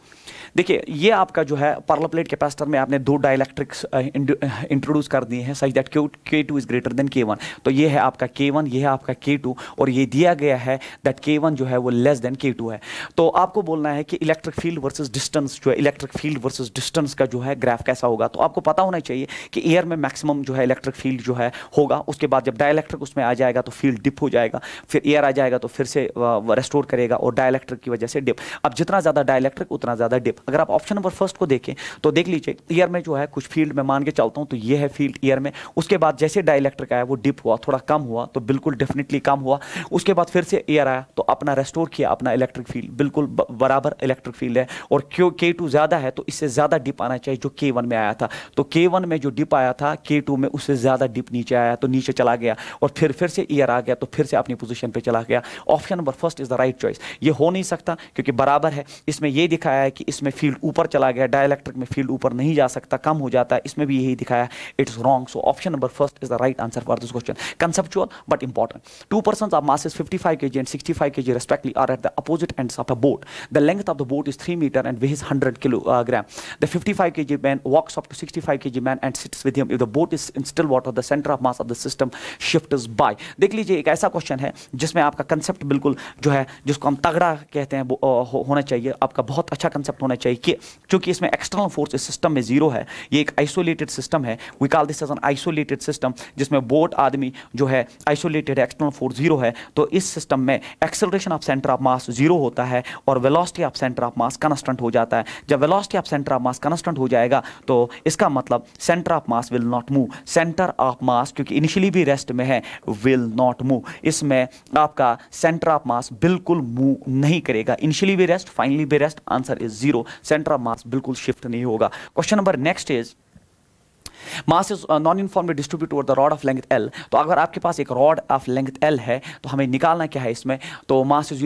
देखिए ये आपका जो है Perl plate capacitor में आपने दो dielectrics introduce uh, uh, कर दिए हैं such that K two is greater than K one तो ये है आपका के वन ये है आपका के टू और ये दिया गया है दैट के वन जो है वो लेस देन के टू है तो आपको बोलना है कि इलेक्ट्रिक फील्ड वर्सेज डिस्टेंस जो है इलेक्ट्रिक फील्ड वर्सेज डिस्टेंस का जो है ग्राफ कैसा होगा तो आपको पता होना चाहिए कि एयर में मैक्सिमम जो है इलेक्ट्रिक फील्ड जो है होगा उसके बाद जब डायलैक्ट्रिक उसमें आ जाएगा तो फील्ड डिप हो जाएगा फिर एयर आ जाएगा तो फिर से रेस्टोर करेगा और डायलैक्ट्रिक की वजह से डिप अब जितना ज़्यादा डायलैक्ट्रिक उतना ज़्यादा डिप अगर आप ऑप्शन नंबर फर्स्ट को देखें तो देख लीजिए ईयर में जो है कुछ फील्ड में मान के चलता हूँ तो ये है फील्ड ईयर में उसके बाद जैसे डायलैक्ट्रिक आया वो डिप हुआ थोड़ा कम हुआ हुआ तो बिल्कुल डेफिनेटली कम हुआ उसके बाद फिर से एयर आया तो अपना रेस्टोर किया अपना इलेक्ट्रिक फील्ड बिल्कुल बराबर इलेक्ट्रिक फील्ड है और क्यों के टू ज़्यादा है तो इससे ज़्यादा डिप आना चाहिए जो के वन में आया था तो के वन में जो डिप आया था के टू में उससे ज़्यादा डिप नीचे आया तो नीचे चला गया और फिर फिर से ईयर आ गया तो फिर से अपनी पोजिशन पर चला गया option number first is the right choice ये हो नहीं सकता क्योंकि बराबर है इसमें यह दिखाया है कि इसमें फील्ड ऊपर चला गया डायलैक्ट्रिक में फील्ड ऊपर नहीं जा सकता कम हो जाता है इसमें भी यही दिखाया it's wrong so option number first is the right answer for this question conceptual molecule, but important. Two persons of masses 55 kg and 65 kg respectively are at the opposite ends of a boat. The length of the boat is 3 meter and weighs 100 kilogram. The 55 kg man walks up to 65 kg man and sits with him. If the boat is in still water, the center of mass of the system shifts by. देख लीजिए एक ऐसा question है जिसमें आपका concept बिल्कुल जो है जिसको हम तगड़ा कहते हैं हो, होना चाहिए आपका बहुत अच्छा कंसेप्ट होना चाहिए कि क्योंकि इसमें एक्सटर्नल फोर्स इस सिस्टम में जीरो है ये एक आइसोलेटेड सिस्टम है we call this as an isolated system जिसमें बोट आदमी जो है आइसोलेटेड एक्सटर्नल फोर्स जीरो है तो इस सिस्टम में acceleration of centre of mass zero होता है और velocity of centre of mass constant हो जाता है जब velocity of centre of mass constant हो जाएगा तो इसका मतलब centre of mass will not move centre of mass क्योंकि इनिशियली भी रेस्ट में है विल नॉट मूव इसमें आपका सेंटर ऑफ मास बिल्कुल मूव नहीं करेगा इनिशियली भी रेस्ट फाइनली भी rest answer is zero centre of mass बिल्कुल शिफ्ट नहीं होगा question number next is mass is non uniformly distribute over the rod of length L तो अगर आपके पास एक रॉड ऑफ लेंथ एल है तो हमें निकालना क्या है इसमें तो mass is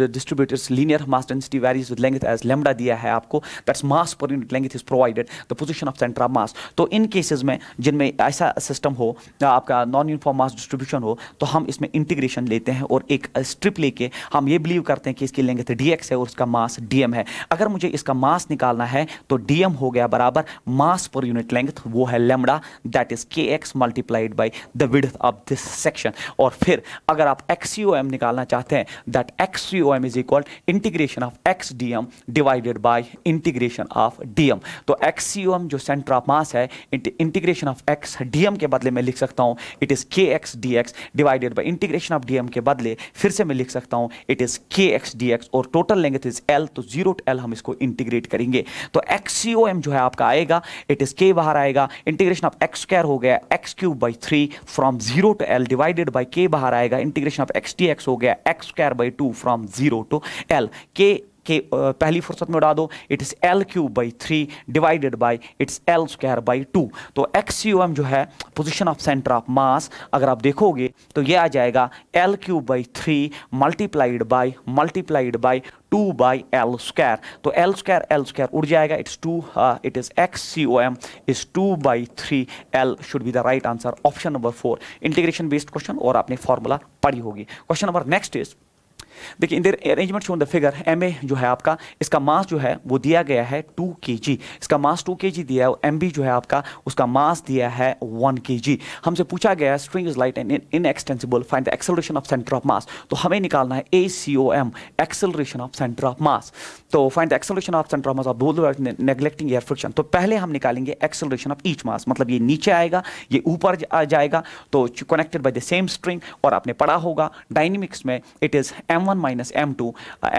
distribute linear mass density varies with length as lambda दिया है आपको that's mass per unit length is provided the position of centre of mass तो इन केसेज में जिनमें ऐसा सिस्टम हो आपका नॉन यूनिफॉर्म मास डिस्ट्रीब्यूशन हो तो हम इसमें इंटीग्रेशन लेते हैं और एक स्ट्रिप uh, लेके हम ये बिलीव करते हैं कि इसकी लेंथ डी एक्स है और उसका मास डी है अगर मुझे इसका मास निकालना है तो डी हो गया बराबर मास पर यूनिट लेंथ वो है lambda that is K X multiplied by the width of this section और फिर अगर आप एक्स यू एम निकालना चाहते हैं that X U M is equal integration of X D M divided by integration of D M तो X U M जो centre of mass है integration of X D M के बदले में लिख सकता हूँ it is K X D X divided by integration of D M के बदले फिर से मैं लिख सकता हूँ it is K X D X और टोटल लेंगे तो इज एल तो जीरो टू एल हम इसको इंटीग्रेट करेंगे तो एक्स यू एम जो है आपका आएगा इट इज के बाहर आएगा आएगा इंटीग्रेशन ऑफ एक्स स्क्र हो गया X cube by three from zero to L divided by K बाहर आएगा integration of X D X हो गया X square by two from zero to L K K पहली फुर्सत में उड़ा दो it is L cube by three divided by it's L square by two तो एक्स यू एम जो है position of centre of mass अगर आप देखोगे तो यह आ जाएगा L cube by three multiplied by multiplied by two by L square तो एल स्क्र एल स्क्र उड़ जाएगा it's two it is X C O M is two by three L should be the right answer option number four integration based question और आपने formula पढ़ी होगी question number next is देखिए इधर arrangement shown the figure M जो है आपका इसका मास जो है वो दिया गया है टू के इसका मास टू के दिया है एम जो है आपका उसका मास दिया है वन के हमसे पूछा गया string is light and inextensible find the acceleration of centre of mass तो हमें निकालना है A C O M acceleration of centre of mass तो find the acceleration of centre of mass बोल नेग्लेक्टिंग एयर फ्रिक्शन तो पहले हम निकालेंगे एक्सेलरेशन ऑफ ईच मास मतलब ये नीचे आएगा ये ऊपर जाएगा तो connected by the same string और आपने पढ़ा होगा डायनेमिक्स में it is M m1 minus m2 uh,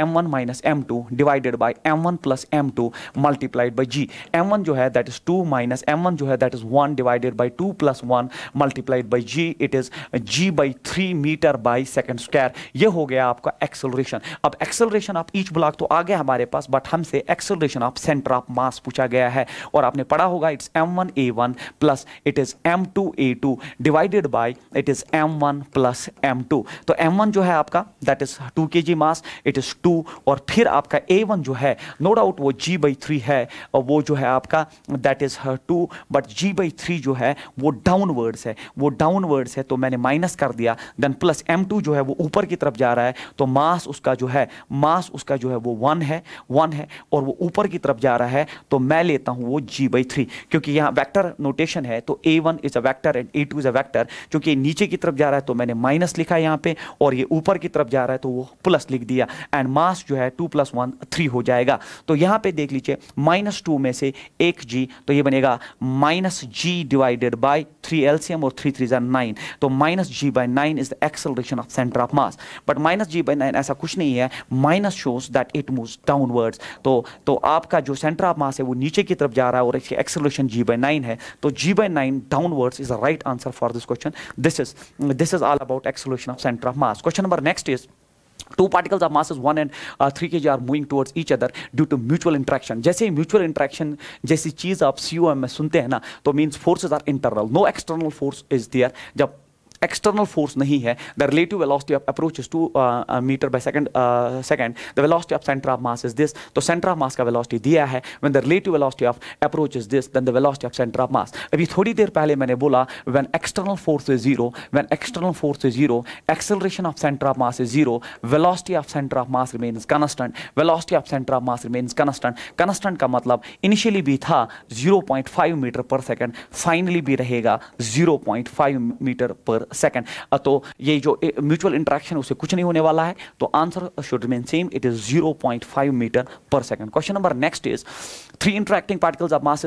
m1 minus m2 divided by m1 plus m2 multiplied by g m1 जो है that is 2 minus m1 जो है that is 1 divided by 2 plus 1 multiplied by g it is g by 3 meter by second square ये हो गया आपका acceleration अब acceleration of each block तो आ गया हमारे पास बट हमसे acceleration of centre of mass पूछा गया है और आपने पढ़ा होगा it's M one A one plus it is M two A two divided by it is M one plus M two तो एम वन जो है आपका that is two k g mass it is two और फिर आपका ए one जो है no doubt वो जी बाई थ्री है और वो जो है आपका that is two but g by three जो है वो डाउनवर्ड्स है वो डाउनवर्ड्स है तो मैंने माइनस कर दिया देन प्लस एम टू जो है वो ऊपर की तरफ जा रहा है तो मास उसका जो है मास उसका जो है वो वन है वन है और वो ऊपर की तरफ जा रहा है तो मैं लेता हूँ वो जी बाई थ्री क्योंकि यहाँ वैक्टर नोटेशन है तो A one is a vector and A two is a vector क्योंकि नीचे की तरफ जा रहा है तो मैंने माइनस लिखा यहाँ पे और ये ऊपर की तरफ जा रहा है तो वो प्लस लिख दिया एंड मास जो है टू प्लस वन थ्री हो जाएगा तो यहां पे देख लीजिए माइनस टू में से एक जी तो ये बनेगा minus g divided by three LCM और थ्री थ्री नाइन तो minus g by nine is the acceleration of centre of mass but minus g by nine ऐसा कुछ नहीं है minus shows that it move downwards तो तो आपका जो सेंटर ऑफ मास है वो नीचे की तरफ जा रहा है और इसकी एक्सलेशन जी बाई नाइन है तो g by nine downwards is the right answer for this question this is this is all about acceleration of centre of mass question number next is two particles of masses one and three k g are moving towards each other due to mutual interaction जैसे ही mutual interaction जैसी चीज़ आप सी O M में सुनते हैं ना तो means forces are internal no external force is there जब एक्सटर्नल फोर्स नहीं है the relative velocity of approach is two metre by second second the uh, second of centre of mass is this तो centre of mass का velocity दिया है when the relative velocity of approach is this then the velocity of centre of mass अभी थोड़ी देर पहले मैंने बोला when external force is zero when external force is zero acceleration of centre of mass is zero velocity of centre of mass remains constant velocity of centre of mass remains constant constant का मतलब initially भी था zero point five metre per second finally भी रहेगा zero point five metre per second uh, तो ये जो mutual interaction उसे कुछ नहीं होने वाला है तो answer should remain same it is 0.5 metre per second question number next is three interacting particles of mass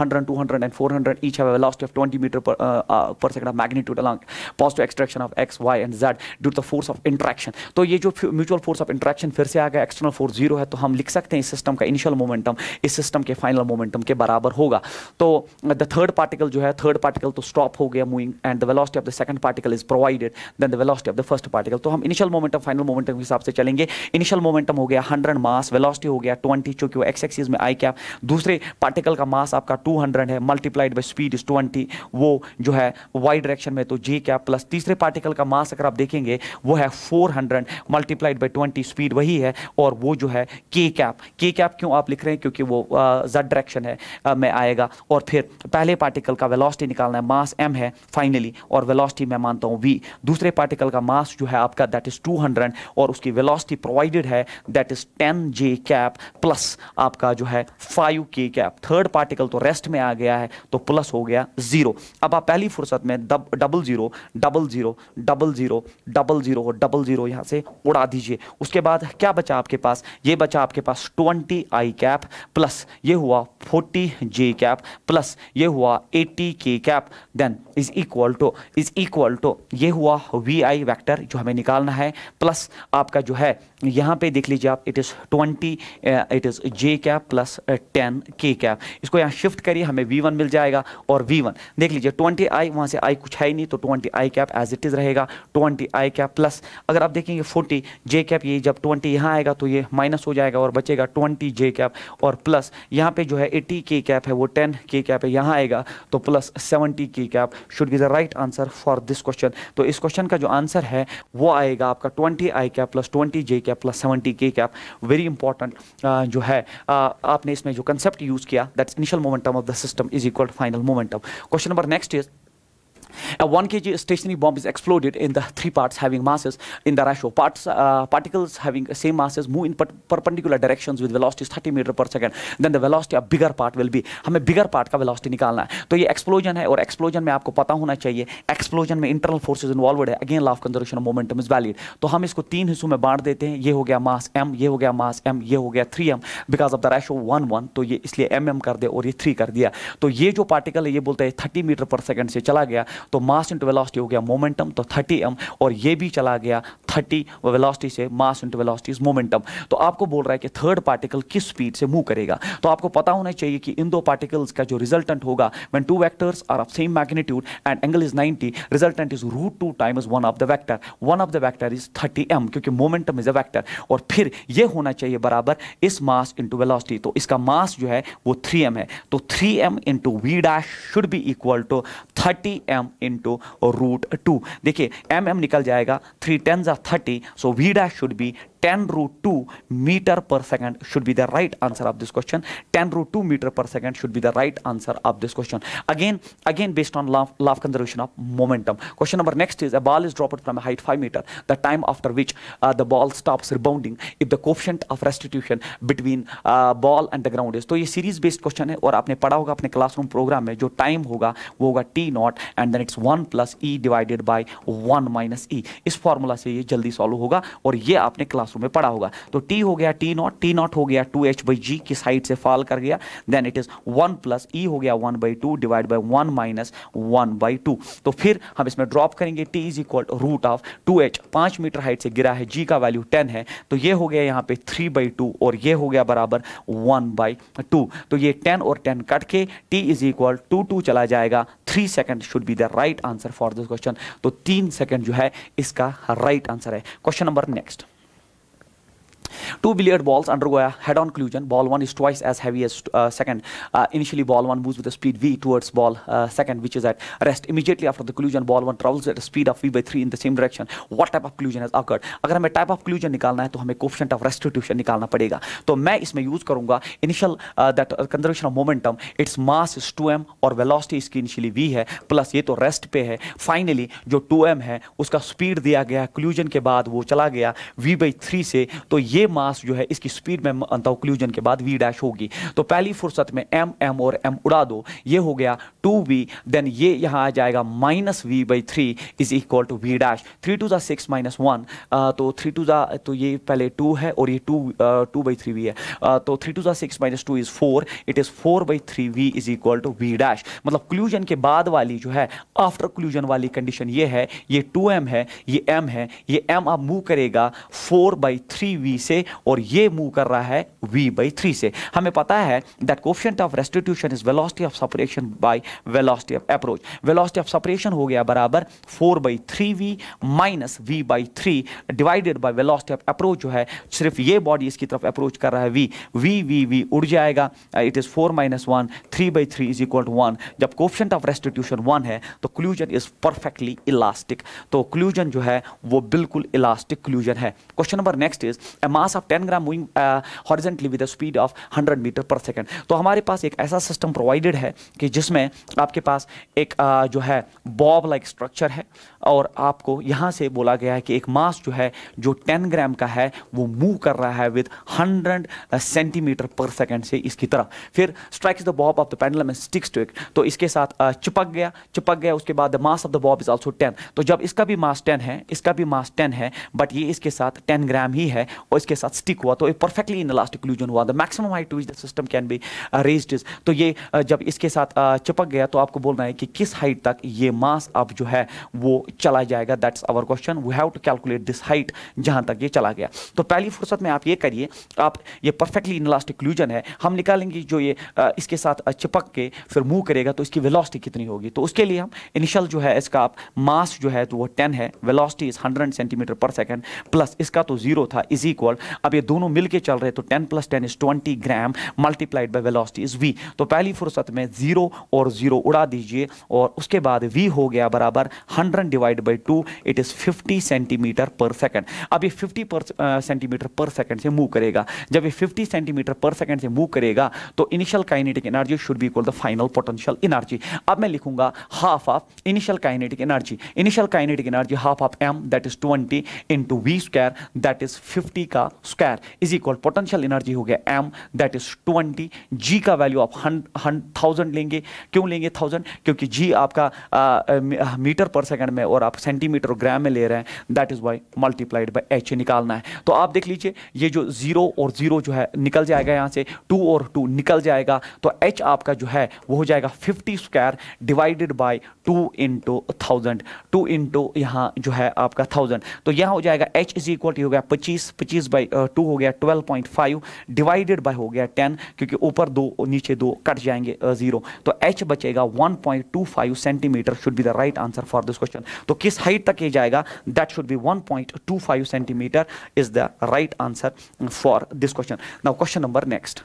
hundred two hundred and four hundred each have a velocity of 20 meter per, uh, uh, per second of magnitude along positive extraction of x y and z due to तो ये जो mutual force of interaction फिर से आ गया external force zero है तो हम लिख सकते हैं इस सिस्टम का इनिशियल मोमेंटम इस सिस्टम के फाइनल मोमेंटम के बराबर होगा तो द थर्ड पार्टिकल जो है थर्ड पार्टिकल तो स्टॉप हो गया moving and the velocity of the second particle is provided then the velocity of the first particle तो हम initial momentum final momentum के हिसाब से चलेंगे initial momentum हो गया 100 mass velocity हो गया 20 चूंकि वो x axis में i cap दूसरे particle का mass आपका 200 है multiplied by speed is 20 वो जो है y direction में तो g cap plus तीसरे particle का mass अगर आप देखेंगे वो है 400 multiplied by 20 speed वही है और वो जो है k cap k cap क्यों आप लिख रहे हैं क्योंकि वो z डायरेक्शन है में आएगा और फिर पहले पार्टिकल का वेलोसिटी निकालना है मास m है फाइनली और और वेलोसिटी मैं मानता हूँ वी दूसरे पार्टिकल का मास जो है आपका दैट इज 200 और उसकी वेलोसिटी प्रोवाइडेड है that is 10 j cap plus आपका जो है 5 के कैप थर्ड पार्टिकल तो रेस्ट में आ गया है तो प्लस हो गया जीरो अब आप पहली फुर्सत में डब double zero double zero double zero double zero double zero यहाँ से उड़ा दीजिए उसके बाद क्या बचा आपके पास ये बचा आपके पास ट्वेंटी आई कैप प्लस ये हुआ फोर्टी जे कैप प्लस ये हुआ eighty k cap then is equal to is equal to ये हुआ वी आई वैक्टर जो हमें निकालना है प्लस आपका जो है यहाँ पे देख लीजिए आप it is twenty it is j cap plus ten k cap इसको यहाँ शिफ्ट करिए हमें वी वन मिल जाएगा और वी वन देख लीजिए ट्वेंटी आई वहाँ से आई कुछ है ही नहीं तो twenty i cap as it is रहेगा ट्वेंटी आई कैप प्लस अगर आप देखेंगे फोर्टी जे कैप ये जब ट्वेंटी यहाँ आएगा तो ये माइनस हो जाएगा और बचेगा ट्वेंटी जे कैप और प्लस यहाँ पे जो है एटी के कैप है वो टेन के कैप है यहाँ आएगा तो plus seventy k cap should be the right answer for this question तो इस क्वेश्चन का जो आंसर है वो आएगा आपका twenty i cap plus twenty j cap किया plus seventy k cap very important जो है uh, आपने इसमें जो कंसेप्ट यूज़ किया that initial momentum of the system is equal final momentum question number next is A 1 kg stationary bomb is exploded in the three parts having masses in the ratio. Parts, uh, particles having the same masses move in per perpendicular directions with velocities 30 meter per second. Then the velocity of bigger part will be. हमें bigger part का velocity निकालना है तो ये explosion है और explosion में आपको पता होना चाहिए explosion में internal forces involved है again law of conservation of momentum is valid. तो हम इसको तीन हिस्सों में बांट देते हैं ये हो गया mass m ये हो गया mass m ये हो गया 3m because of the ratio 1 1 तो ये इसलिए mm कर दिया और ये 3 कर दिया तो ये जो particle है ये बोलता है 30 meter per second से चला गया तो मास इंटू वेलासिटी हो गया मोमेंटम तो एम और ये भी चला गया 30 वेलोसिटी से mass into velocity is momentum तो आपको बोल रहा है कि थर्ड पार्टिकल किस स्पीड से मूव करेगा तो आपको पता होना चाहिए कि इन दो पार्टिकल्स का जो रिजल्टेंट होगा when two vectors are of same magnitude and angle is ninety resultant is root two is one of the vector one of the vector is thirty M क्योंकि मोमेंटम इज अ वैक्टर और फिर यह होना चाहिए बराबर इस mass into velocity तो इसका मास जो है वो थ्री एम है तो three M into v dash should be equal to thirty M into root two देखिए एम एम निकल जाएगा थ्री टेन ज़ा thirty so v dash should be ten root two metre per second should be the right answer of this question ten root two metre per second should be the right answer of this question again again based on law of conservation of momentum question number next is a ball is drop from height five metre the time after which the ball stop rebounding if the coefficient of restitution between ball and the ground is तो ये series based question है और आपने पढ़ा होगा अपने classroom programme में जो टाइम होगा वो होगा t naught and then it's one plus e divided by one minus e इस फॉर्मूला से ये जल्दी सॉल्व होगा और ये आपने क्लास क्लासरूम में पढ़ा होगा तो टी हो गया टी नॉट टी नॉट हो गया टू एच बाई जी की साइड से फॉल कर गया then it is one plus e हो गया one by two divide by one minus one by two तो फिर हम इसमें ड्रॉप करेंगे t is equal root of two h पांच मीटर हाइट से गिरा है जी का वैल्यू टेन है तो ये हो गया यहाँ पे थ्री बाई टू और ये हो गया बराबर वन बाई टू तो ये टेन और टेन कट के t is equal to two चला जाएगा three second should be the right answer for this question तो तीन सेकेंड जो है इसका राइट right आंसर है question number next Two billiard balls undergo a head-on collision. Ball one is twice as heavy as uh, second. Uh, initially, ball one moves with a speed v towards ball uh, second, which is at rest. Immediately after the collision, ball one travels at a speed of v by three in the same direction. What type of collision has occurred? अगर हमें type of collision निकालना है तो हमें coefficient of restitution निकालना पड़ेगा. तो मैं इसमें use करूंगा initial uh, that uh, conservation of momentum. Its mass is 2m और velocity इसकी initially v है. Plus ये तो rest पे है. Finally जो 2m है उसका speed दिया गया collision के बाद वो चला गया v by 3 से तो ये ये मास जो है इसकी स्पीड में अंतोक्लूजन के बाद वी डैश होगी तो पहली फुर्सत में एम एम और एम उड़ा दो ये हो गया टू वी देन ये यहाँ आ जाएगा minus v by three is equal to v dash three two ज़ा सिक्स माइनस वन तो थ्री टू ज़ा तो ये पहले टू है और ये two two by three v है uh, तो थ्री टू ज़ा six minus two is four it is four by three v is equal to v dash मतलब क्लूजन के बाद वाली जो है आफ्टर क्लूजन वाली कंडीशन ये है ये टू एम है ये एम है ये एम अब मूव करेगा फोर बाई थ्री वी से से और ये मूव कर रहा है वी बाई थ्री से हमें पता है that coefficient of restitution is velocity of separation by velocity of approach velocity of separation हो गया बराबर four by three v minus v by three divided by velocity of approach जो है सिर्फ ये बॉडी इसकी तरफ अप्रोच कर रहा है वी वी वी वी उड़ जाएगा it is four minus one three by three is equal to one जब कोफिशेंट ऑफ रेस्टिट्यूशन वन है तो क्लूजन इज परफेक्टली इलास्टिक तो क्लूजन जो है वो बिल्कुल इलास्टिक क्लूजन है question number next is M mass of 10 gram moving horizontally with speed of 100 metre per second तो हमारे पास एक ऐसा सिस्टम प्रोवाइडेड है कि जिसमें आपके पास एक uh, जो है बॉब लाइक स्ट्रक्चर है और आपको यहाँ से बोला गया है कि एक मास जो है जो 10 ग्राम का है वो मूव कर रहा है विद 100 सेंटीमीटर पर सेकेंड से इसकी तरह फिर strikes the bob of the pendulum में स्टिक्स टू इट तो इसके साथ uh, चिपक गया चिपक गया उसके बाद the mass of the bob is also ten तो जब इसका भी मास टेन है इसका भी मास टेन है बट ये इसके साथ टेन ग्राम ही है और इसके इसके साथ स्टिक हुआ तो ये परफेक्टली इन इलास्टिक हुआ the maximum height to which the system can be raised is तो ये uh, जब इसके साथ uh, चिपक गया तो आपको बोलना है कि किस हाइट तक ये मास अब जो है वो चला जाएगा that's our question we have to calculate this height जहाँ तक ये चला गया तो पहली फुर्सत में आप ये करिए आप ये परफेक्टली इनलास्टिक क्लूजन है हम निकालेंगे जो ये uh, इसके साथ चिपक के फिर मूव करेगा तो इसकी वेलोसिटी कितनी होगी तो उसके लिए हम इनिशियल जो है इसका आप मास जो है तो वो टेन है velocity is hundred centimetre per second plus इसका तो जीरो था इज इक्वल अब ये दोनों मिलके चल रहे तो 10 प्लस ten is twenty gram multiplied by velocity is v तो पहली फुर्सत में जीरो और जीरो उड़ा दीजिए और उसके बाद वी हो गया बराबर hundred divide by two it is fifty centimetre per second अब ये 50 सेंटीमीटर पर सेकेंड से मूव करेगा जब ये फिफ्टी सेंटीमीटर पर सेकेंड से मूव करेगा तो initial kinetic energy should be equal the final potential energy अब मैं लिखूंगा half of initial kinetic energy initial kinetic energy half of M that is twenty into v square that is fifty का का square is equal potential energy हो गया M that is 20 जी का value आप thousand लेंगे क्यों लेंगे थाउजेंड क्योंकि जी आपका मीटर पर सेकंड में और आप सेंटीमीटर ग्राम में ले रहे हैं that is y multiplied by h निकालना है तो आप देख लीजिए ये जो जीरो और जीरो जो है निकल जाएगा यहाँ से टू और टू निकल जाएगा तो एच आपका जो है वो हो जाएगा fifty square divided by two into thousand two into यहाँ जो है आपका थाउजेंड तो यहाँ हो जाएगा एच इज इक्वल टू हो गया पच्चीस पच्चीस बाई बाई टू uh, हो गया twelve point five divided by हो गया टेन क्योंकि ऊपर दो नीचे दो कट जाएंगे जीरो uh, तो एच बचेगा one point two five centimetre should be the right answer for this question तो किस हाइट तक ये जाएगा that should be one point two five centimetre is the right answer for this question now question number next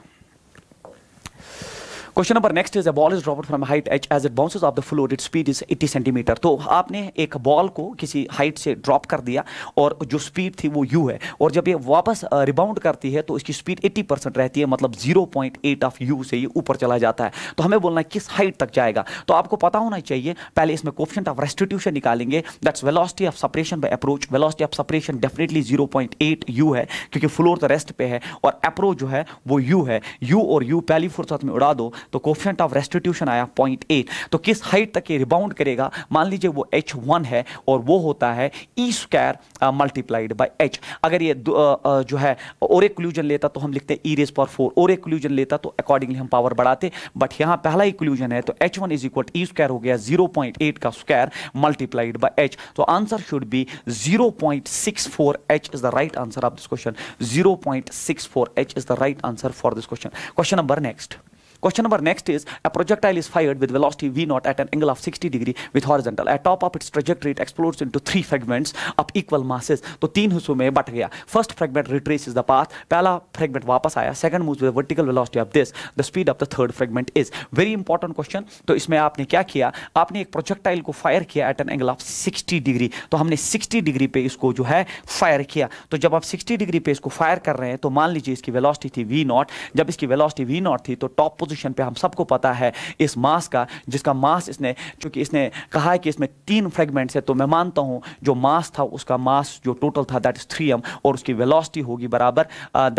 question number next is a ball is drop from height H as it bounces off the floor it speed is 80 centimetre तो आपने एक ball को किसी height से drop कर दिया और जो स्पीड थी वो यू है और जब ये वापस रिबाउंड करती है तो इसकी स्पीड 80 परसेंट रहती है मतलब 0.8 ऑफ यू से ये ऊपर चला जाता है तो हमें बोलना है किस हाइट तक जाएगा तो आपको पता होना चाहिए पहले इसमें क्वेश्चन ऑफ रेस्टिट्यूशन निकालेंगे that's velocity of separation by approach velocity of separation definitely zero U है क्योंकि फ्लोर तो रेस्ट पे है और अप्रोच जो है वो यू है यू और यू पहली फुर्सत में उड़ा दो तो कोफिशेंट ऑफ रेस्टिट्यूशन आया पॉइंट एट तो किस हाइट तक ये रिबाउंड करेगा मान लीजिए वो एच वन है और वो होता है E square multiplied by H अगर ये आ, uh, uh, जो है और इक्लूजन लेता तो हम लिखते हैं ई रेस पर फोर और इक्लूजन लेता तो अकॉर्डिंगली हम पावर बढ़ाते बट यहाँ पहला इक्लूजन है तो H one is equal E square हो गया जीरो पॉइंट एट का स्क्वायर मल्टीप्लाइड बाई एच तो answer should be zero point six four H is the right answer of this question zero point six four H is the right answer for this question question number next question number next is a projectile is fired with velocity V naught at an angle of 60 degree with horizontal. At top of its trajectory, it explodes into three fragments of equal masses. तो तीन हिस्सों में बट गया first fragment retrace the path पहला fragment वापस आया second moves with vertical velocity of this the speed of the third fragment is very important question तो इसमें आपने क्या किया आपने एक प्रोजेक्टाइल को फायर किया at an angle of 60 degree तो हमने 60 डिग्री पे इसको जो है फायर किया तो जब आप 60 डिग्री पे इसको फायर कर रहे हैं तो मान लीजिए इसकी वेलोसिटी थी वी नॉट जब इसकी वेलोसिटी वी नॉट थी तो टॉप पोजीशन पे हम सबको पता है इस मास का जिसका मास इसने चूंकि इसने कहा है कि इसमें तीन फ्रेगमेंट्स है तो मैं मानता हूँ जो मास था उसका मास जो टोटल था दैट इज थ्री एम और उसकी वेलोसिटी होगी बराबर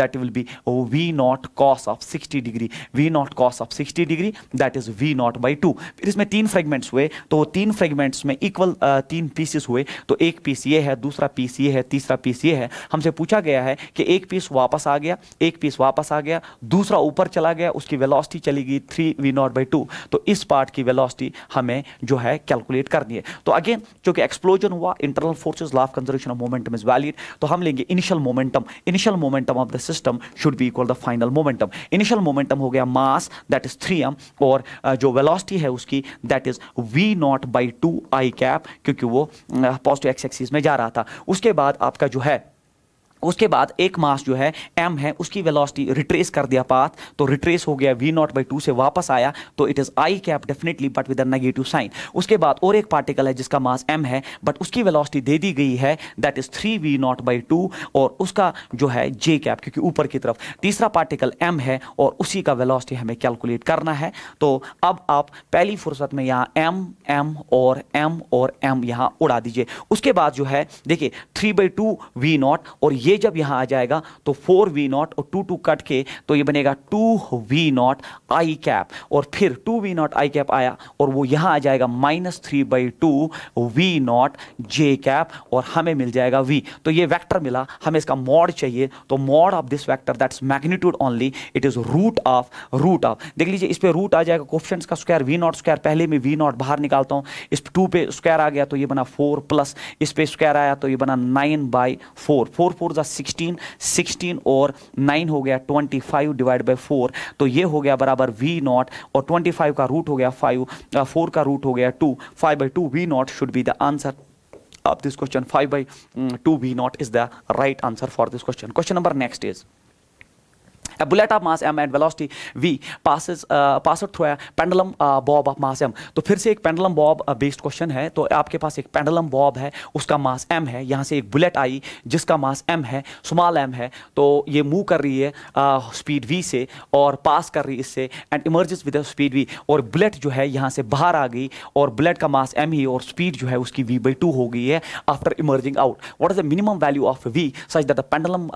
that will be V naught cos of sixty degree V naught cos of sixty degree that is V naught by two फिर इसमें तीन फ्रेगमेंट्स हुए तो तीन फ्रेगमेंट्स में इक्वल uh, तीन पीसेस हुए तो एक पीस ये है दूसरा पीस ये है तीसरा पीस ये है हमसे पूछा गया है कि एक पीस वापस आ गया एक पीस वापस आ गया दूसरा ऊपर चला गया उसकी वेलॉसिटी वेलोसिटी चली गई three V naught by two तो इस पार्ट की वेलोसिटी हमें जो है कैलकुलेट करनी है तो अगेन चूंकि एक्सप्लोजन हुआ internal forces law of conservation of momentum is valid तो हम लेंगे initial momentum initial momentum of the system should be equal the final momentum initial momentum हो गया mass that is three M और जो वेलॉसिटी है उसकी that is V naught by two I cap क्योंकि वो पॉजिटिव एक्स एक्सिस में जा रहा था उसके बाद आपका जो है उसके बाद एक मास जो है एम है उसकी वेलोसिटी रिट्रेस कर दिया पाथ तो रिट्रेस हो गया वी नॉट बाई टू से वापस आया तो it is I cap definitely but with negative sign उसके बाद और एक पार्टिकल है जिसका मास एम है बट उसकी वेलोसिटी दे दी गई है that is three V naught by two और उसका जो है जे कैप क्योंकि ऊपर की तरफ तीसरा पार्टिकल एम है और उसी का वेलॉसिटी हमें कैलकुलेट करना है तो अब आप पहली फुर्सत में यहाँ एम एम और एम और एम यहाँ उड़ा दीजिए उसके बाद जो है देखिए three by two V naught और ये ये जब यहां आ जाएगा तो फोर वी नॉट और टू टू कट के तो ये बनेगा two V naught I cap और फिर two V naught I cap आया और वो यहां आ जाएगा minus three by two V naught J cap और हमें मिल जाएगा वी तो ये वैक्टर मिला हमें इसका मॉड चाहिए तो mod of this vector that's magnitude only it is root of root of देख लीजिए इस पर रूट आ जाएगा क्वेश्चन का स्क्वायर वी नॉट स्क्वायर पहले में वी नॉट बाहर निकालता हूं इस टू पे स्क्वायर आ गया तो ये बना फोर प्लस इस पे स्क्वायर आया तो ये बना nine by four four four sixteen sixteen और नाइन हो गया twenty five divide by four तो ये हो गया बराबर वी नॉट और ट्वेंटी फाइव का रूट हो गया फाइव फोर का रूट हो गया two five by two V naught should be the answer of this question five by two V naught is the right answer for this question question number next is A bullet of mass m and velocity v passes uh, passes through a pendulum uh, bob of mass m. तो फिर से एक pendulum bob uh, based question है तो आपके पास एक pendulum bob है उसका mass m है यहाँ से एक bullet आई जिसका mass m है small m है तो ये move कर रही है स्पीड uh, v से और पास कर रही है इससे and emerges with speed v और बुलेट जो है यहाँ से बाहर आ गई और बुलेट का मास m ही और स्पीड जो है उसकी v बाई टू हो गई है after emerging out what is the minimum value of V such that the pendulum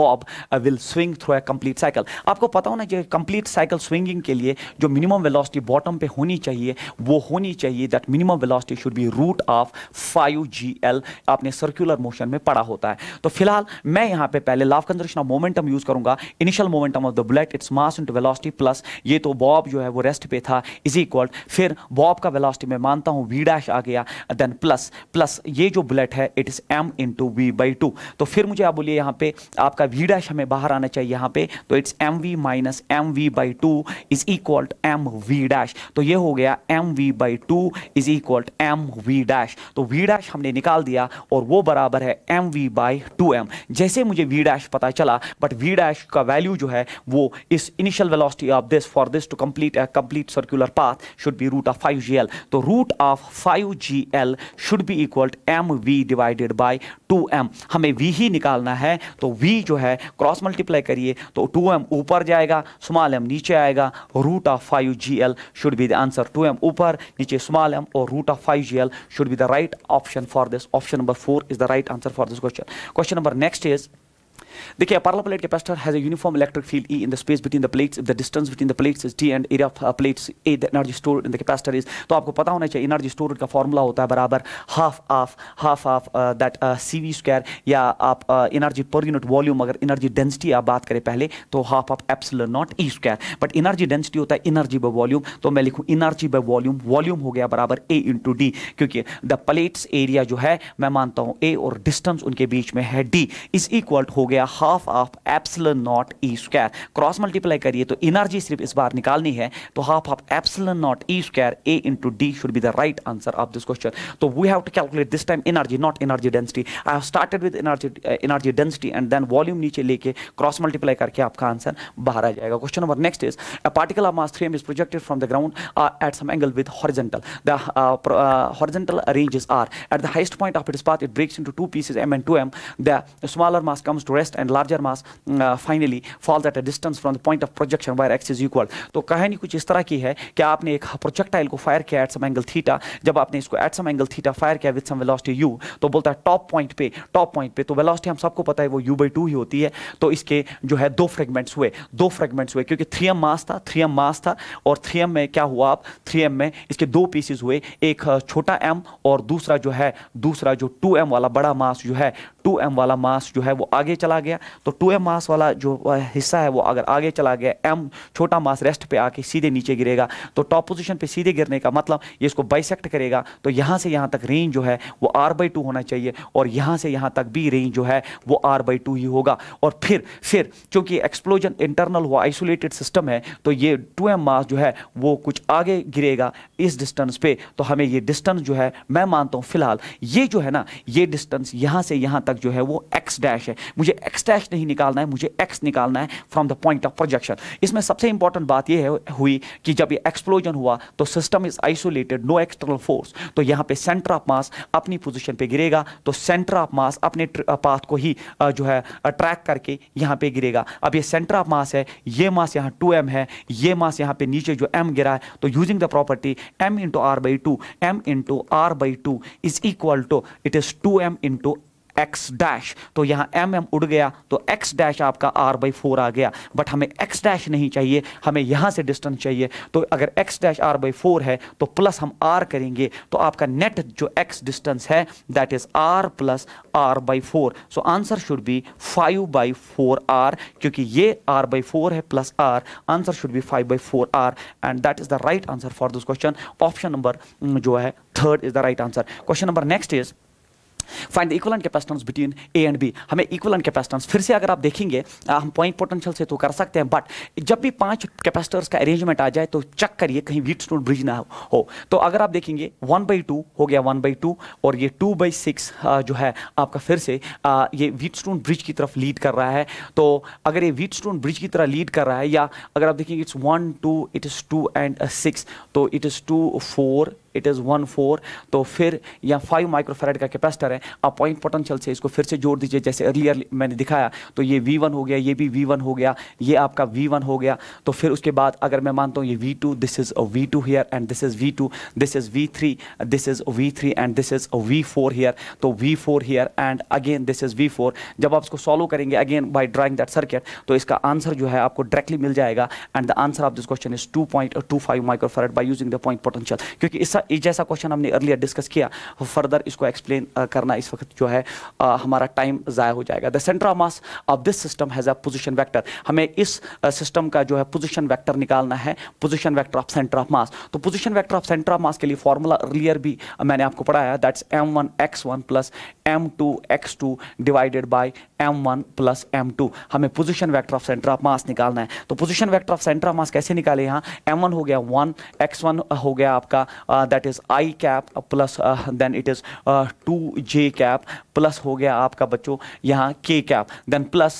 bob will swing through a complete complete cycle आपको पता होना चाहिए कंप्लीट साइकिल स्विंगिंग के लिए जो मिनिमम वेलोसिटी बॉटम पे होनी चाहिए वो होनी चाहिए that minimum velocity should be root of five G L आपने सर्कुलर मोशन में पड़ा होता है तो फिलहाल मैं यहाँ पे पहले law of conservation of momentum use करूंगा initial momentum of the bullet it's mass into velocity plus ये तो बॉब जो है वो रेस्ट पे था इज इक्वल फिर बॉब का वेलॉसिटी मैं मानता हूँ वी डैश आ गया देन प्लस प्लस ये जो बुलेट है it is M into V by two तो फिर मुझे आप बोलिए यहाँ पे आपका वी डैश हमें बाहर आना चाहिए यहाँ पे तो it's M V minus M V by two is equal to M V dash तो ये हो गया M V by two is equal to M V dash तो वी डैश हमने निकाल दिया और वो बराबर है M V by two M जैसे मुझे वी डैश पता चला बट वी डैश का वैल्यू जो है वो इस initial velocity of this for this to complete a complete circular path should be root of five G L तो root of five G L should be equal to M V divided by two M हमें V ही निकालना है तो we जो है cross multiply करिए तो टू एम ऊपर जाएगा स्मॉल एम नीचे आएगा root of five G L should be the answer two M ऊपर नीचे स्मॉल एम और root of five G L should be the right option for this option number four is the right answer for this question question number next is देखिए parallel plate capacitor has uniform electric field E in the space between the plates the distance between the plates is T and area of plates A the energy store in the capacitor is तो आपको पता होना चाहिए energy store का formula होता है बराबर half of half of that C square या आप एनर्जी पर यूनिट वॉल्यूम अगर एनर्जी डेंसिटी आप बात करें पहले तो half of epsilon naught E square but energy density होता है एनर्जी बाय वॉल्यूम तो मैं लिखूं एनर्जी बाय वॉल्यूम वॉल्यूम हो गया बराबर ए इंटू डी क्योंकि द प्लेट्स एरिया जो है मैं मानता हूं ए और डिस्टेंस उनके बीच में है डी इज इक्वल हो गया गया half of epsilon naught E square cross multiply करिए तो एनर्जी सिर्फ इस बार निकालनी है तो half of epsilon naught E square A into D should be the right answer of this question तो we have to calculate this time energy not energy density I have started with energy energy density and then volume नीचे लेके cross multiply करके आपका answer बाहर आ जाएगा question number next is a particle of mass three M is projected from the ground at some angle with horizontal the horizontal ranges are at the highest point of its path it breaks into two pieces m and 2m the smaller mass comes to rest thrust and larger mass finally falls at a distance from the point of projection where X is equal तो कहानी कुछ इस तरह की है कि आपने एक प्रोजेक्टाइल को फायर किया एट सम एंगल थीटा जब आपने इसको at some angle theta fire किया विद सम वेलोसिटी यू तो बोलता है टॉप पॉइंट पे टॉप पॉइंट पे तो वेलोसिटी हम सबको पता है वो यू बाई टू ही होती है तो इसके जो है दो फ्रेगमेंट्स हुए दो फ्रेगमेंट्स हुए क्योंकि थ्री एम मास था थ्री एम मास था और थ्री एम में क्या हुआ आप थ्री एम में इसके दो पीसेज हुए एक uh, छोटा एम और दूसरा जो है दूसरा जो टू एम वाला बड़ा मास जो है टू एम वाला मास जो है वो आगे चला गया तो टू एम मास वाला जो हिस्सा है वो अगर आगे चला गया एम छोटा मास रेस्ट पे आके सीधे नीचे गिरेगा तो टॉप पोजिशन पे सीधे गिरने का मतलब ये इसको बाइसेक्ट करेगा तो यहाँ से यहाँ तक रेंज जो है वो आर बाई टू होना चाहिए और यहाँ से यहाँ तक भी रेंज जो है वो आर बाई टू ही होगा और फिर फिर चूंकि एक्सप्लोजन इंटरनल हुआ आइसोलेटेड सिस्टम है तो ये टू एम मास जो है वो कुछ आगे गिरेगा इस डिस्टेंस पे तो हमें ये डिस्टेंस जो है मैं मानता हूँ फिलहाल ये जो है ना ये डिस्टेंस यहाँ से यहाँ तक तक जो है वो एक्स डैश है मुझे एक्स डैश नहीं निकालना है मुझे एक्स निकालना है from the point of projection इसमें सबसे इंपॉर्टेंट बात ये है हुई कि जब ये एक्सप्लोजन हुआ तो system is isolated no external force तो यहाँ पे सेंटर ऑफ मास अपनी पोजिशन पर गिरेगा तो सेंटर ऑफ मास अपने पाथ को ही जो है ट्रैक करके यहाँ पर गिरेगा अब ये सेंटर ऑफ मास है ये मास यहाँ टू है ये मास यहाँ पर नीचे जो एम गिरा है तो using the property M into R by two M into R by two is equal to it is two M into X dash तो यहाँ एम एम उड़ गया तो एक्स डैश आपका आर बाई फोर आ गया बट हमें x dash नहीं चाहिए हमें यहाँ से डिस्टेंस चाहिए तो अगर X dash R by four है तो प्लस हम आर करेंगे तो आपका नेट जो एक्स डिस्टेंस है that is R plus R by four so answer should be five by four R क्योंकि ये आर बाई फोर है plus R answer should be five by four R and that is the right answer for this question option number जो है third is the right answer question number next is find the equivalent capacitance between A and B हमें equivalent capacitance फिर से अगर आप देखेंगे हम point potential से तो कर सकते हैं बट जब भी पांच कैपेसिटर्स का अरेंजमेंट आ जाए तो चेक करिए कहीं वीट स्टोन ब्रिज ना हो तो अगर आप देखेंगे वन बाई टू हो गया वन बाई टू और ये टू बाई सिक्स जो है आपका फिर से आ, ये वीट स्टोन ब्रिज की तरफ लीड कर रहा है तो अगर ये वीट स्टोन ब्रिज की तरह लीड कर रहा है या अगर आप देखेंगे it's one two it is two and six तो it is two four it is one four तो फिर या फाइव माइक्रोफेराइड का कैपेसिटर है आप पॉइंट पोटेंशियल से इसको फिर से जोड़ दीजिए जैसे अर्लियर मैंने दिखाया तो ये वी वन हो गया ये भी वी वन हो गया ये आपका वी वन हो गया तो फिर उसके बाद अगर मैं मानता हूँ ये V two this is V two here and this is V two this is V three this is V three and this is V four here तो V four here and again this is V four जब आप इसको solve करेंगे again by drawing that circuit तो इसका answer जो है आपको डायरेक्टली मिल जाएगा and the answer of this question is two point two five माइक्रोफेराइड by using the point potential क्योंकि इसका इस जैसा क्वेश्चन हमने अर्लियर डिस्कस किया फर्दर इसको एक्सप्लेन करना इस वक्त जो है हमारा टाइम ज़ाया हो जाएगा the centre of mass of this system has a position vector हमें इस सिस्टम का जो है पोजिशन वैक्टर निकालना है position vector of centre of mass तो position vector of centre of mass के लिए फॉर्मूला अर्लियर भी मैंने आपको पढ़ाया that's M one X one plus M two X two divided by M one plus M two हमें position vector of centre of mass निकालना है तो position vector of centre of mass कैसे निकाले यहाँ एम वन हो गया one X one हो गया आपका that is I cap plus then it is two J cap plus हो गया आपका बच्चों यहाँ के कैप देन प्लस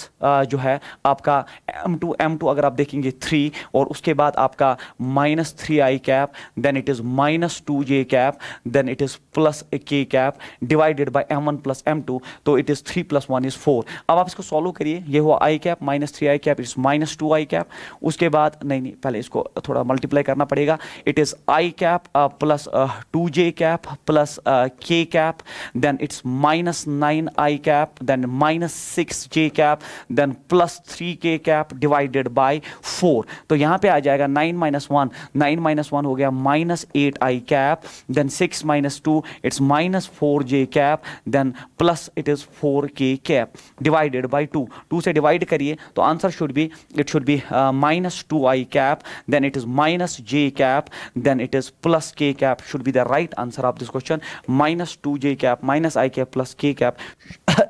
जो है आपका एम टू एम टू अगर आप देखेंगे थ्री और उसके बाद आपका minus three I cap then it is minus two J cap then it is plus K cap divided by M one plus M two तो it is three plus one is four अब आप इसको solve करिए ये हुआ I cap minus three I cap is minus two I cap उसके बाद नहीं नहीं पहले इसको थोड़ा मल्टीप्लाई करना पड़ेगा it is I cap plus two J cap plus K cap then it's minus nine I cap then minus six J cap then plus three K cap divided by four तो यहाँ पे आ जाएगा nine minus one nine minus one हो गया minus eight I cap then six minus two it's minus 4j cap then plus it is 4k cap divided by 2 2 से divide kariye to answer should be it should be uh, minus 2i cap then it is minus j cap then it is plus k cap should be the right answer of this question minus 2j cap minus i cap plus k cap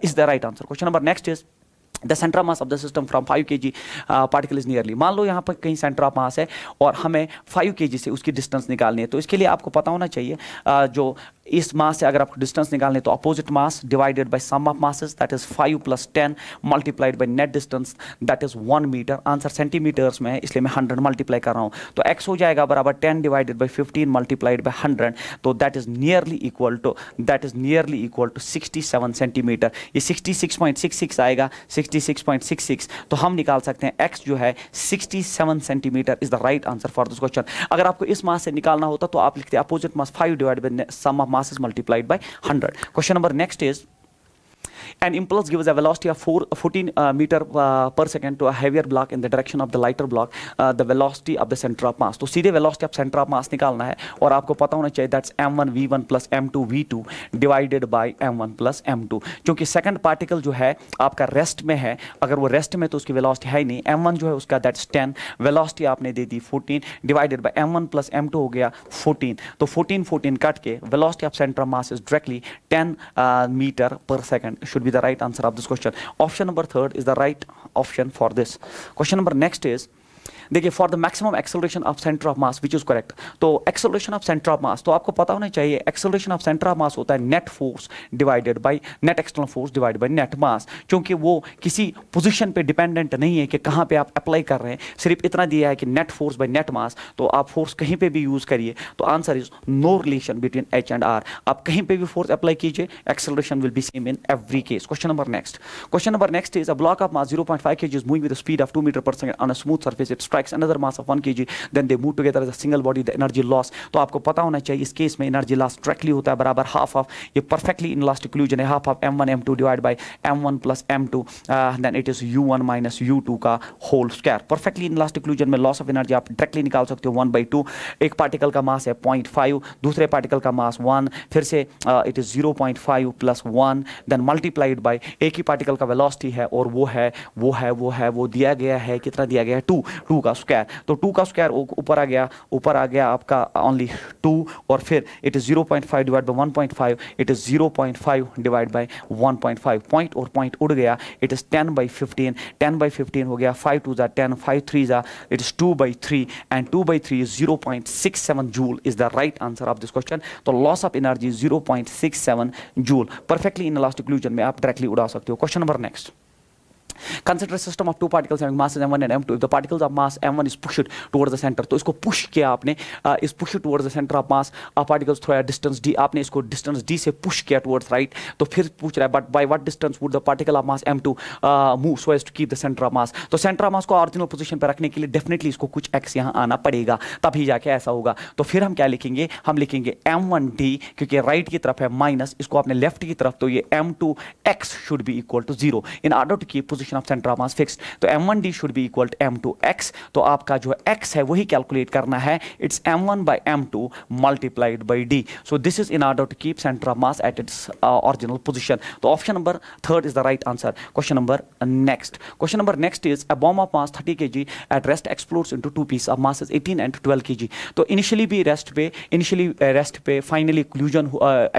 is the right answer question number next is The centre mass of the system from 5 K ji particle is nearly मान लो यहाँ पर कहीं सेंट्रा मास है और हमें 5 K जी से उसकी distance निकालनी है तो इसके लिए आपको पता होना चाहिए uh, जो इस मास से अगर आपको डिस्टेंस निकालने तो opposite mass divided by sum of masses that is five plus ten multiplied by net distance that is one metre answer centimetres में है इसलिए मैं हंड्रेड मल्टीप्लाई कर रहा हूँ तो एक्स हो जाएगा बराबर ten divided by fifteen multiplied by hundred तो that is nearly equal to that is nearly equal to sixty seven centimetre ये sixty six point six six आएगा sixty six point six six तो हम निकाल सकते हैं एक्स जो है sixty seven centimetre is the right answer for this question अगर आपको इस मास से निकालना होता तो आप लिखते opposite mass five divide by sum of mass is multiplied by 100. Question number next is An impulse gives a velocity of four, 14 uh, meter uh, per second to a heavier block in the direction of the lighter block, uh, the velocity of the center of mass. see the velocity of center of mass nikalna hai aur aapko pata hona chahiye that's m1 v1 plus m2 v2 divided by m1 plus m2. kyunki second particle jo hai aapka rest mein hai agar wo rest mein to uski velocity hai nahi m1 jo hai uska that's 10 velocity aapne de di 14 divided by m1 plus m2 ho gaya 14 to 14 14 cut ke velocity of center of mass is directly 10 uh, meter per second should be the right answer of this question. Option number third is the right option for this. Question number next is देखिए for the maximum acceleration of centre of mass which is correct तो acceleration of centre of mass तो आपको पता होना चाहिए acceleration of centre of mass होता है net force divided by net external force divide by net mass क्योंकि वो किसी पोजिशन पर डिपेंडेंट नहीं है कि कहाँ पर आप अप्लाई कर रहे हैं सिर्फ इतना दिया है कि net force by net mass तो आप फोर्स कहीं पर भी यूज़ करिए तो answer is no relation between H and R आप कहीं पर भी फोर्स अप्लाई कीजिए acceleration will be same in every case question number next question number next is a block of mass zero point five moving with a with speed of two metre second on a smooth surface it's strikes another mass of one K G then they move together as a single body the energy loss तो आपको पता होना चाहिए इस case में energy loss directly होता है बराबर हाफ ऑफ ये परफेक्टली इन लास्ट इक्लूजन है half of M one M two divide by M one plus M two then it is U one minus U two का whole square perfectly inelastic collision में loss of energy आप directly निकाल सकते हो one by two एक particle का mass है point five दूसरे पार्टिकल का मास वन फिर से it is zero point five plus one then multiplied by एक ही पार्टिकल का वेलोसिटी है और वो है वो है वो है वो दिया गया है कितना दिया गया है टू टू का स्क्वायर तो टू का स्क्वायर ऊपर आ गया ऊपर आ गया आपका ओनली टू और फिर it is zero point five divide by one point five it is zero point five divide by one point five point और पॉइंट उड़ गया it is ten by fifteen ten by fifteen हो गया five two ज़ा ten five three ज़ा it is two by three and two by three is zero point six seven joule is the right answer of this question तो loss of energy zero point six seven joule perfectly inelastic में आप directly उड़ा सकते हो question number next consider system of two particles M mass M one and M two the particles of mass M one is push toward the centre तो इसको push किया आपने is push towards the centre of mass particles through distance D आपने इसको distance D से push किया towards right तो फिर पूछ रहा है but by what distance would the particle of mass M two move so as to keep the centre of mass तो सेंटर ऑफ मास को ऑरिजिनल पोजिशन पर रखने के लिए डेफिनेटली इसको कुछ एक्स यहाँ आना पड़ेगा तभी जाके ऐसा होगा तो फिर हम क्या लिखेंगे हम लिखेंगे एम वन डी क्योंकि राइट की तरफ है माइनस इसको आपने लेफ्ट की तरफ तो ये एम टू एक्स शुड भी equal to zero in order to की position position of centre of mass fix तो M one D should be equal to M two X तो आपका जो एक्स है वही कैलकुलेट करना है it's M one by M two multiplied by D so this is in order to keep centre of mass at its original position तो option number third is the right answer question number next question number next is a bomb of mass thirty K G at rest explodes into two piece of mass eighteen and twelve K G तो initially भी rest पे initially rest पे finally collision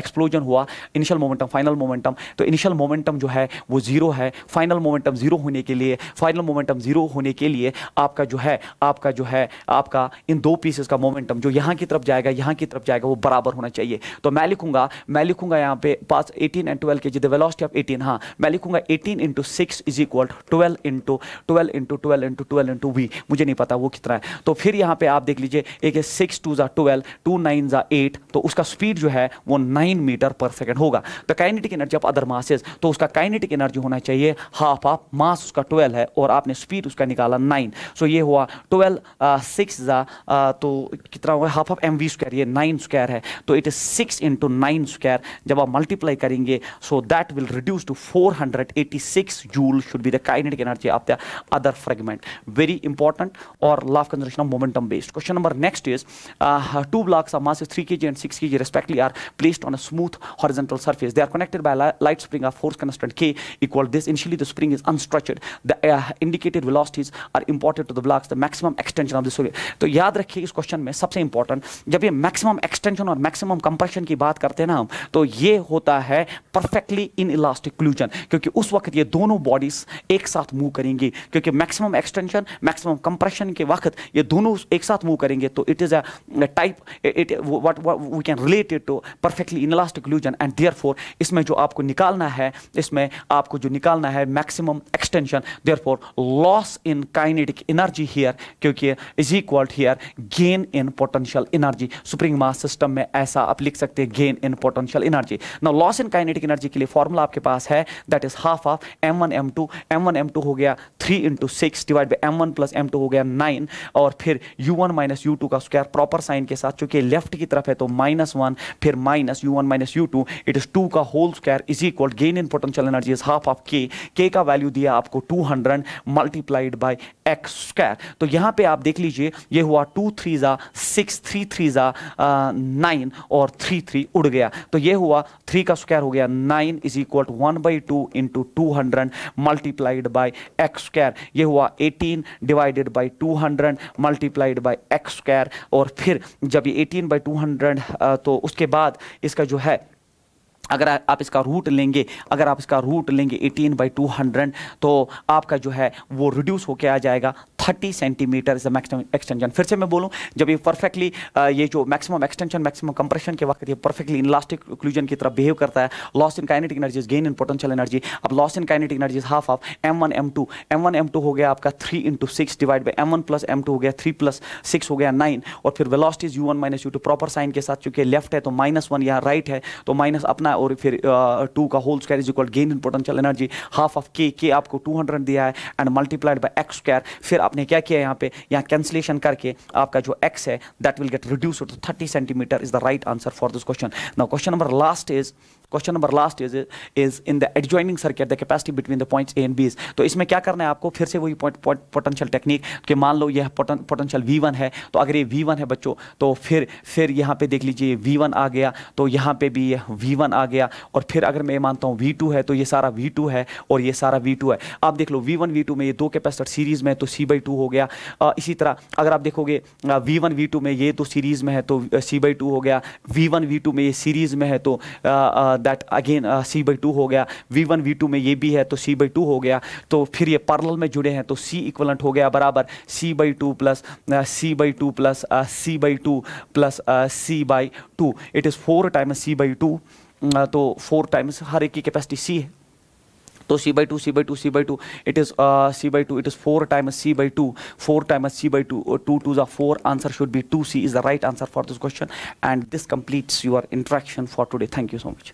explosion हुआ initial momentum final momentum तो initial momentum जो है वो zero है फाइनल मोमेंटम मोमेंटम जीरो होने के लिए फाइनल मोमेंटम जीरो होने के लिए आपका जो है आपका जो है आपका इन दो पीसेस का मोमेंटम जो यहां की तरफ जाएगा यहां की तरफ जाएगा वो बराबर होना चाहिए तो मैं लिखूंगा मैं लिखूंगा यहां पे पास 18 एंड 12 के जी वेलोसिटी ऑफ 18 हाँ मैं लिखूंगा 18 into six is equal twelve into twelve into twelve into twelve into V मुझे नहीं पता वो कितना है तो फिर यहां पे आप देख लीजिए एक सिक्स टू ज़ा ट्वेल्व टू नाइन ज़ा एट तो उसका स्पीड जो है वो नाइन मीटर पर सेकेंड होगा तो kinetic energy of other masses तो उसका काइनेटिक एनर्जी होना चाहिए हाफ ऑफ मास उसका ट्वेल्व है और आपने स्पीड उसका निकाला नाइन सो ये हुआ ट्वेल्व सिक्स ज़ा तो कितना हुआ half of M V square ये नाइन स्क्वायर है तो it is six into nine square जब आप मल्टीप्लाई करेंगे so that will reduce to four hundred eighty six joule should be the kinetic energy of the other fragment very important और law of conservation of momentum based question number next is two blocks of masses 3 kg and 6 kg respectively are placed on a smooth horizontal surface they are connected by a light spring of force constant k equal this initially the spring is un unstretched the indicated indicated are important to the blocks the maximum extension of the the तो याद रखिए इस question में सबसे important जब ये maximum extension और maximum compression की बात करते हैं ना हम तो ये होता है परफेक्टली इन इलास्टिक क्लूजन क्योंकि उस वक्त ये दोनों बॉडीज एक साथ मूव करेंगी क्योंकि मैक्सिमम एक्सटेंशन मैक्सिमम कंप्रेशन के वक्त ये दोनों एक साथ मूव करेंगे तो it is a type it what we can relate it to perfectly inelastic collision and there इसमें जो आपको निकालना है इसमें आपको जो निकालना है maximum there therefore loss in kinetic energy here क्योंकि is equal here gain in potential energy spring mass system में ऐसा आप लिख सकते हैं gain in potential energy now loss in kinetic energy के लिए फॉर्मूला आपके पास है that is half of M one M two M one M two हो गया three into six divide by M one plus M two हो गया nine और फिर U one minus U two का स्क्वायर प्रॉपर साइन के साथ चूंकि लेफ्ट की तरफ है तो माइनस वन फिर minus U one minus U two it is two का whole square is equal gain in potential energy is half of K K का वैल्यू दिया आपको 200 hundred multiplied by X square तो यहाँ पे आप देख लीजिए ये हुआ टू थ्री ज़ा सिक्स थ्री थ्री ज़ा नाइन और थ्री थ्री उड़ गया तो ये हुआ थ्री का स्क्वायर हो गया nine is equal to one by two into two hundred multiplied by X square ये हुआ eighteen divided by two hundred multiplied by X square और फिर जब ये एटीन बाई टू हंड्रेड तो उसके बाद इसका जो है अगर आप इसका रूट लेंगे अगर आप इसका रूट लेंगे 18 बाई 200 तो आपका जो है वो रिड्यूस होके आ जाएगा 30 सेंटीमीटर इज मैक्सिमम एक्सटेंशन फिर से मैं बोलूँ जब ये परफेक्टली ये जो मैक्सिमम एक्सटेंशन मैक्सिमम कंप्रेशन के वक्त ये परफेक्टली इलास्टिक क्लूजन की तरफ बिहेव करता है loss in kinetic energies gain in potential energy अब loss in kinetic energies half of M one M two M one M two हो गया आपका three into six divide by M one plus M two हो गया three plus six हो गया nine और फिर is U one minus U two proper sign के साथ चूंकि लेफ्ट है तो माइनस वन या राइट है तो माइनस अपना है और फिर टू का whole square is equal gain in potential energy half of K K आपको 200 दिया है and multiplied by X square फिर आपने क्या किया यहाँ पे यहाँ कैंसिलेशन करके आपका जो एक्स है that will get reduce to thirty centimetre is the right answer for this question now question number last is question number last is is in the adjoining circuit the capacity between the points A and B तो इसमें क्या करना है आपको फिर से वही potential technique कि मान लो यह पोटेंशियल वी वन है तो अगर ये वी वन है बच्चों तो फिर फिर यहाँ पे देख लीजिए वी वन आ गया तो यहाँ पे भी यह वी वन आ गया और फिर अगर मैं मानता हूँ वी टू है तो ये सारा वी टू है और ये सारा वी टू है आप देख लो वी वन वी टू में ये दो कैपेसिटर सीरीज में है तो सी बाई टू हो गया आ, इसी तरह अगर आप देखोगे वी वन वी टू में ये तो सीरीज में है तो सी बाई टू हो गया वी वन वी टू में ये सीरीज में है तो ah, ah, that again C by two हो गया वी वन वी टू में ये भी है तो सी बाई टू हो गया तो फिर ये पार्लल में जुड़े हैं तो सी इक्वलेंट हो गया बराबर C by two plus C by two plus C by two plus C by two it is four times C by two तो फोर टाइम्स हर एक की कैपेसिटी सी है तो C by two C by two C by two it is C by two it is four times C by two four times C by two two two ज़ा four answer should be to C is the right answer for this question and this completes your interaction for today thank you so much